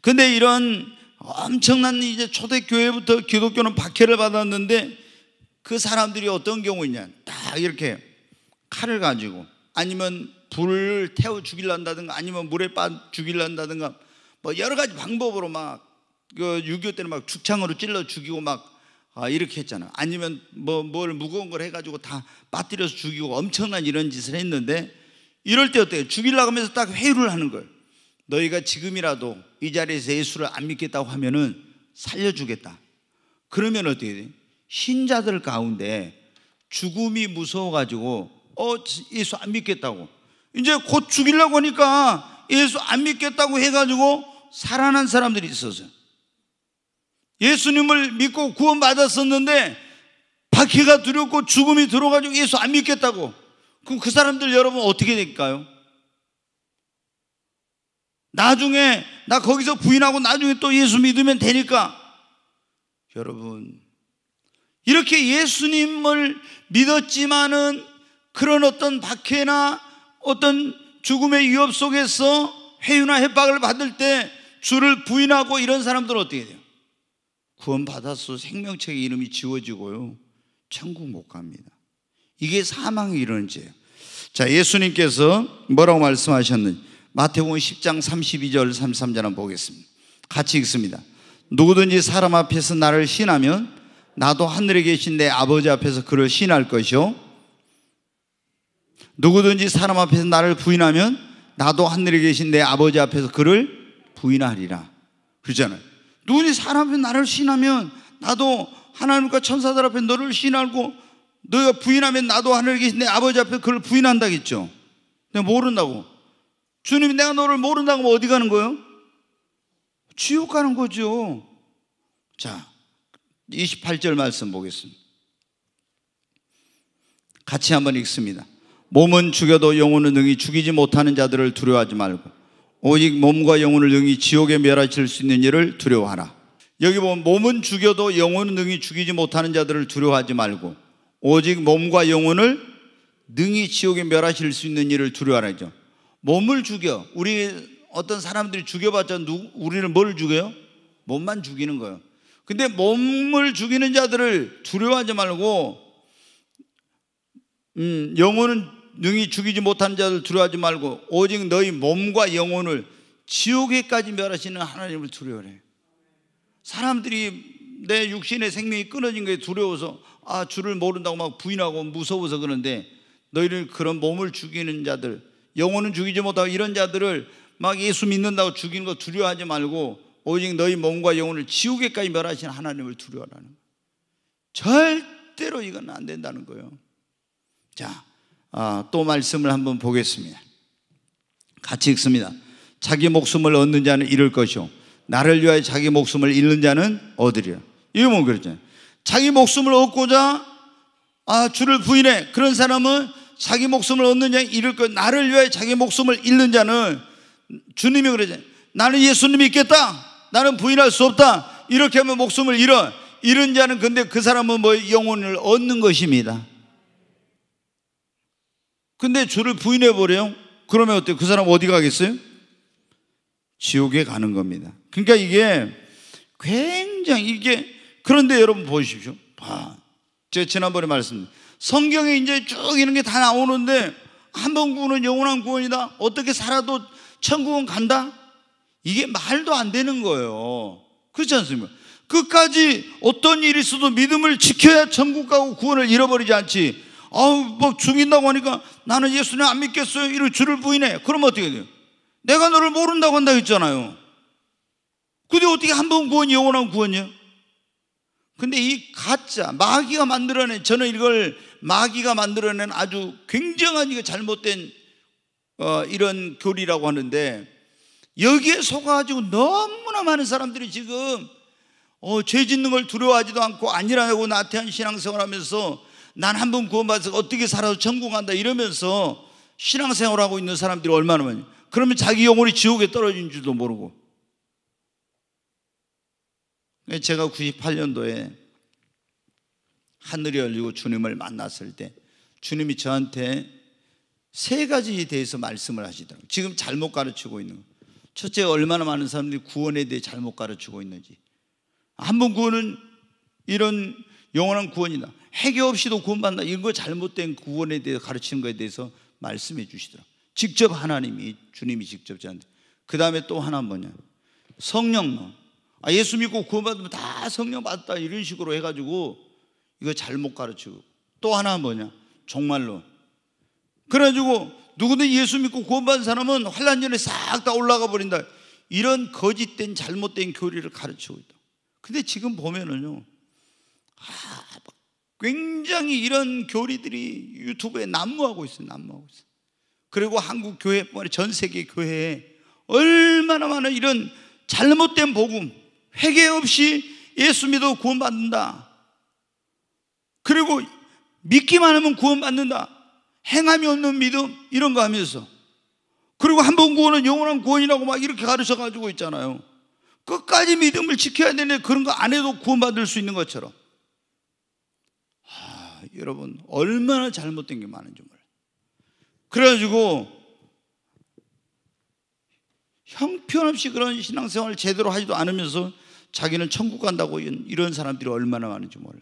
[SPEAKER 1] 근데 이런 엄청난 이제 초대교회부터 기독교는 박해를 받았는데 그 사람들이 어떤 경우냐. 딱 이렇게 칼을 가지고 아니면 불을 태워 죽일란다든가 아니면 물에 빠 죽일란다든가 뭐 여러 가지 방법으로 막 그6.25 때는 막 죽창으로 찔러 죽이고 막 아, 이렇게 했잖아. 아니면 뭐, 뭘 무거운 걸 해가지고 다 빠뜨려서 죽이고 엄청난 이런 짓을 했는데 이럴 때 어때요? 죽이려고 하면서 딱 회유를 하는 걸. 너희가 지금이라도 이 자리에서 예수를 안 믿겠다고 하면은 살려주겠다. 그러면 어떻게 돼? 신자들 가운데 죽음이 무서워가지고 어, 예수 안 믿겠다고. 이제 곧 죽이려고 하니까 예수 안 믿겠다고 해가지고 살아난 사람들이 있었어요. 예수님을 믿고 구원받았었는데 바퀴가 두렵고 죽음이 들어가지고 예수 안 믿겠다고. 그럼 그 사람들 여러분 어떻게 될까요? 나중에 나 거기서 부인하고 나중에 또 예수 믿으면 되니까 여러분 이렇게 예수님을 믿었지만은 그런 어떤 박해나 어떤 죽음의 위협 속에서 회유나 협박을 받을 때 주를 부인하고 이런 사람들은 어떻게 돼요? 구원받아서 생명책의 이름이 지워지고요. 천국 못 갑니다. 이게 사망이 이런 죄예요. 자, 예수님께서 뭐라고 말씀하셨는지 마태복음 10장 32절 33절 한번 보겠습니다. 같이 읽습니다. 누구든지 사람 앞에서 나를 신하면 나도 하늘에 계신 내 아버지 앞에서 그를 신할 것이요. 누구든지 사람 앞에서 나를 부인하면 나도 하늘에 계신 내 아버지 앞에서 그를 부인하리라. 그러잖아요. 눈이 사람 앞에 나를 신하면 나도 하나님과 천사들 앞에 너를 신하고 너가 부인하면 나도 하늘에 계신 내 아버지 앞에 그를 부인한다겠죠. 내가 모른다고. 주님이 내가 너를 모른다고 어디 가는 거예요? 지옥 가는 거죠. 자, 28절 말씀 보겠습니다. 같이 한번 읽습니다. 몸은 죽여도 영혼은 능히 죽이지 못하는 자들을 두려워하지 말고 오직 몸과 영혼을 능히 지옥에 멸하실 수 있는 일을 두려워하라. 여기 보면 몸은 죽여도 영혼은 능히 죽이지 못하는 자들을 두려워하지 말고 오직 몸과 영혼을 능히 지옥에 멸하실 수 있는 일을 두려워하라죠. 몸을 죽여 우리 어떤 사람들이 죽여봤자 누, 우리를 뭘 죽여요? 몸만 죽이는 거예요. 근데 몸을 죽이는 자들을 두려워하지 말고 음, 영혼은 능히 죽이지 못한 자들 두려워하지 말고 오직 너희 몸과 영혼을 지옥에까지 멸하시는 하나님을 두려워해. 사람들이 내 육신의 생명이 끊어진 게 두려워서 아 주를 모른다고 막 부인하고 무서워서 그러데 너희를 그런 몸을 죽이는 자들 영혼은 죽이지 못하고 이런 자들을 막 예수 믿는다고 죽이는 거 두려워하지 말고 오직 너희 몸과 영혼을 지옥에까지 멸하신 하나님을 두려워하는 거예요. 절대로 이건 안 된다는 거예요. 자, 아, 또 말씀을 한번 보겠습니다. 같이 읽습니다. 자기 목숨을 얻는 자는 잃을 것이요. 나를 위하여 자기 목숨을 잃는 자는 얻으리라. 이게 뭐 그러죠? 자기 목숨을 얻고자 아, 주를 부인해. 그런 사람은 자기 목숨을 얻는 자는 잃을 것. 나를 위하여 자기 목숨을 잃는 자는 주님이 그러죠. 나는 예수님이 겠다 나는 부인할 수 없다. 이렇게 하면 목숨을 잃어. 잃은 자는 근데 그 사람은 뭐 영혼을 얻는 것입니다. 근데 주를 부인해버려요? 그러면 어때요? 그 사람 어디 가겠어요? 지옥에 가는 겁니다. 그러니까 이게 굉장히 이게 그런데 여러분 보십시오. 봐. 제가 지난번에 말씀 성경에 이제 쭉 이런 게 다 나오는데 한 번 구원은 영원한 구원이다. 어떻게 살아도 천국은 간다. 이게 말도 안 되는 거예요. 그렇지 않습니까? 끝까지 어떤 일이 있어도 믿음을 지켜야 천국 가고 구원을 잃어버리지 않지. 아우 뭐 죽인다고 하니까 나는 예수님 안 믿겠어요. 이를 주를 부인해. 그럼 어떻게 돼요? 내가 너를 모른다고 한다 했잖아요. 근데 어떻게 한 번 구원이 영원한 구원이야? 근데 이 가짜 마귀가 만들어낸 저는 이걸 마귀가 만들어낸 아주 굉장한 이거 잘못된 어, 이런 교리라고 하는데 여기에 속아가지고 너무나 많은 사람들이 지금 어, 죄 짓는 걸 두려워하지도 않고 아니라고 나태한 신앙생활하면서 난한번 구원받아서 어떻게 살아도 천국한다 이러면서 신앙생활하고 있는 사람들이 얼마나 많냐 그러면 자기 영혼이 지옥에 떨어진 줄도 모르고 제가 98년도에 하늘이 열리고 주님을 만났을 때 주님이 저한테 세 가지에 대해서 말씀을 하시더라고요. 지금 잘못 가르치고 있는 거. 첫째, 얼마나 많은 사람들이 구원에 대해 잘못 가르치고 있는지. 한 번 구원은 이런 영원한 구원이다. 해결 없이도 구원받는다. 이런 거 잘못된 구원에 대해서 가르치는 거에 대해서 말씀해 주시더라. 직접 하나님이 주님이 직접 저한테. 그 다음에 또 하나 뭐냐? 성령론. 아, 예수 믿고 구원받으면 다 성령 받다 이런 식으로 해가지고 이거 잘못 가르치고 또 하나 뭐냐? 종말론. 그래가지고 누구든 예수 믿고 구원받은 사람은 환란전에 싹 다 올라가 버린다. 이런 거짓된 잘못된 교리를 가르치고 있다. 근데 지금 보면은요, 아, 굉장히 이런 교리들이 유튜브에 난무하고 있어요. 난무하고 있어요. 그리고 한국 교회뿐전 세계 교회에 얼마나 많은 이런 잘못된 복음, 회개 없이 예수 믿어 구원받는다. 그리고 믿기만 하면 구원받는다. 행함이 없는 믿음, 이런 거 하면서. 그리고 한 번 구원은 영원한 구원이라고 막 이렇게 가르쳐 가지고 있잖아요. 끝까지 믿음을 지켜야 되는데 그런 거 안 해도 구원받을 수 있는 것처럼. 여러분 얼마나 잘못된 게 많은지 몰라요. 그래가지고 형편없이 그런 신앙생활을 제대로 하지도 않으면서 자기는 천국 간다고 이런 사람들이 얼마나 많은지 몰라.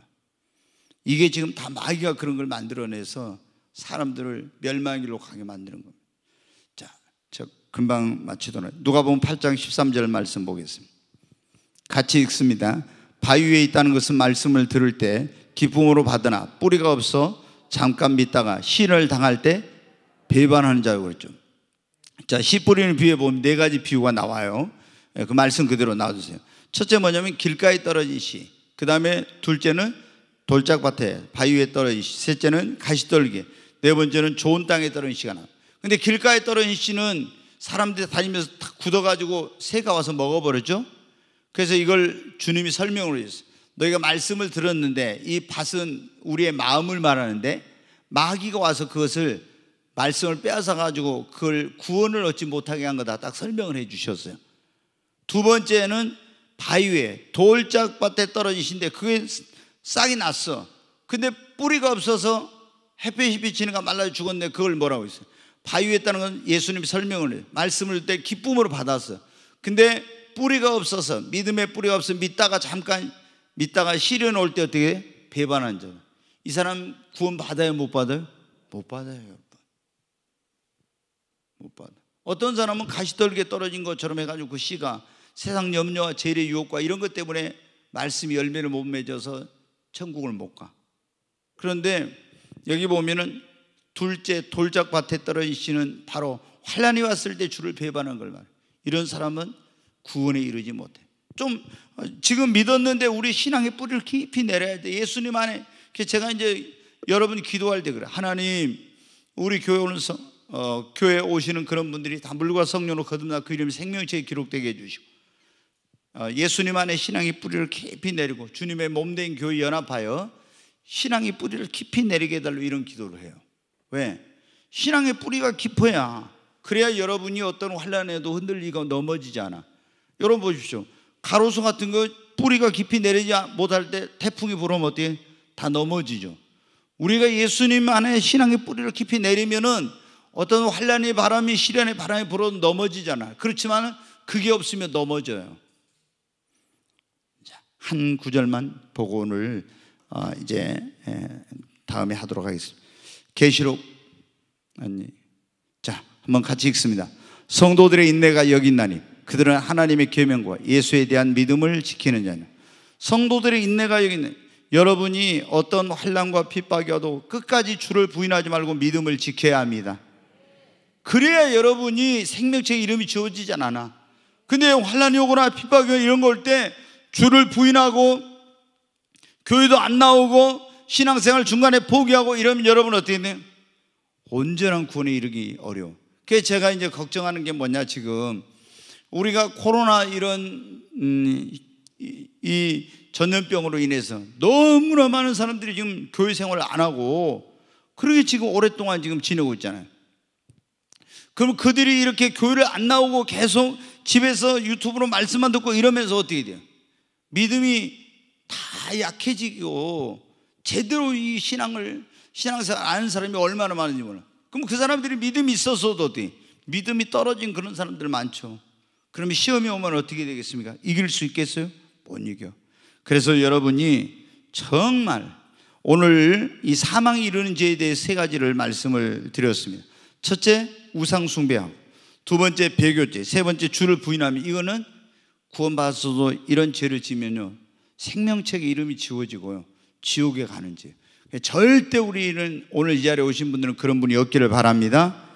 [SPEAKER 1] 이게 지금 다 마귀가 그런 걸 만들어내서 사람들을 멸망길로 가게 만드는 겁니다. 자, 저 금방 마치도록 누가복음 8장 13절 말씀 보겠습니다. 같이 읽습니다. 바위에 있다는 것은 말씀을 들을 때 기쁨으로 받으나 뿌리가 없어 잠깐 믿다가 신을 당할 때 배반하는 자요 그랬죠. 자, 씨 뿌리는 비유에 보면 네 가지 비유가 나와요. 예, 그 말씀 그대로 나와주세요. 첫째 뭐냐면 길가에 떨어진 씨. 그 다음에 둘째는 돌짝밭에 바위에 떨어진 씨. 셋째는 가시떨기. 네 번째는 좋은 땅에 떨어진 씨가 나. 근데 길가에 떨어진 씨는 사람들이 다니면서 다 굳어가지고 새가 와서 먹어버렸죠. 그래서 이걸 주님이 설명으로 했어요. 너희가 말씀을 들었는데 이 밭은 우리의 마음을 말하는데 마귀가 와서 그것을 말씀을 빼앗아 가지고 그걸 구원을 얻지 못하게 한 거다 딱 설명을 해 주셨어요. 두 번째는 바위에 돌짝밭에 떨어지신데 그게 싹이 났어. 근데 뿌리가 없어서 햇빛이 비치니까 말라 죽었네. 그걸 뭐라고 했어요? 바위에 따는 건 예수님이 설명을 해요. 말씀을 때 기쁨으로 받았어. 근데 뿌리가 없어서 믿음의 뿌리가 없어 믿다가 잠깐 믿다가 시련 올 때 어떻게 배반한 자. 이 사람 구원 받아요, 못 받아요? 못 받아요, 여러분. 못 받아. 어떤 사람은 가시떨게 떨어진 것처럼 해가지고 그 씨가 세상 염려와 재의 유혹과 이런 것 때문에 말씀이 열매를 못 맺어서 천국을 못 가. 그런데 여기 보면은 둘째 돌짝밭에 떨어진 씨는 바로 환란이 왔을 때 주를 배반한 걸 말해. 이런 사람은 구원에 이르지 못해. 좀 지금 믿었는데 우리 신앙의 뿌리를 깊이 내려야 돼. 예수님 안에 제가 이제 여러분 기도할 때 그래. 하나님, 우리 교회 오는 성, 어, 교회 오시는 그런 분들이 다 물과 성령으로 거듭나 그이름 생명체에 기록되게 해주시고 어, 예수님 안에 신앙의 뿌리를 깊이 내리고 주님의 몸된 교회 연합하여 신앙의 뿌리를 깊이 내리게 해달라 이런 기도를 해요. 왜? 신앙의 뿌리가 깊어야 그래야 여러분이 어떤 환란에도 흔들리고 넘어지지 않아. 여러분 보십시오. 가로수 같은 거 뿌리가 깊이 내리지 못할 때 태풍이 불어오면 어떻게 다 넘어지죠. 우리가 예수님 안에 신앙의 뿌리를 깊이 내리면은 어떤 환란의 바람이 시련의 바람이 불어도 넘어지잖아. 그렇지만 그게 없으면 넘어져요. 한 구절만 보고 오늘 어, 이제 예, 다음에 하도록 하겠습니다. 계시록 아니 자 한번 같이 읽습니다. 성도들의 인내가 여기 있나니 그들은 하나님의 계명과 예수에 대한 믿음을 지키는 자는 성도들의 인내가 여기 있는 여러분이 어떤 환란과 핍박이 와도 끝까지 주를 부인하지 말고 믿음을 지켜야 합니다. 그래야 여러분이 생명체 이름이 지워지지 않아. 근데 환란이 오거나 핍박이 이런 걸 때 주를 부인하고 교회도 안 나오고 신앙생활 중간에 포기하고 이러면 여러분 어떻게 돼요? 온전한 구원에 이르기 어려워. 그게 제가 이제 걱정하는 게 뭐냐 지금 우리가 코로나 이런 음, 이, 전염병으로 인해서 너무나 많은 사람들이 지금 교회 생활을 안 하고 그렇게 지금 오랫동안 지금 지내고 있잖아요. 그럼 그들이 이렇게 교회를 안 나오고 계속 집에서 유튜브로 말씀만 듣고 이러면서 어떻게 돼요? 믿음이 다 약해지고 제대로 이 신앙을 신앙생활 아는 사람이 얼마나 많은지 몰라. 그럼 그 사람들이 믿음이 있었어도 어때? 믿음이 떨어진 그런 사람들 많죠. 그러면 시험이 오면 어떻게 되겠습니까? 이길 수 있겠어요? 못 이겨. 그래서 여러분이 정말 오늘 이 사망이 이르는 죄에 대해 세 가지를 말씀을 드렸습니다. 첫째, 우상숭배함. 두 번째, 배교죄. 세 번째, 주를 부인함. 이거는 구원받았어도 이런 죄를 지면요. 생명책의 이름이 지워지고요. 지옥에 가는 죄. 절대 우리는 오늘 이 자리에 오신 분들은 그런 분이 없기를 바랍니다.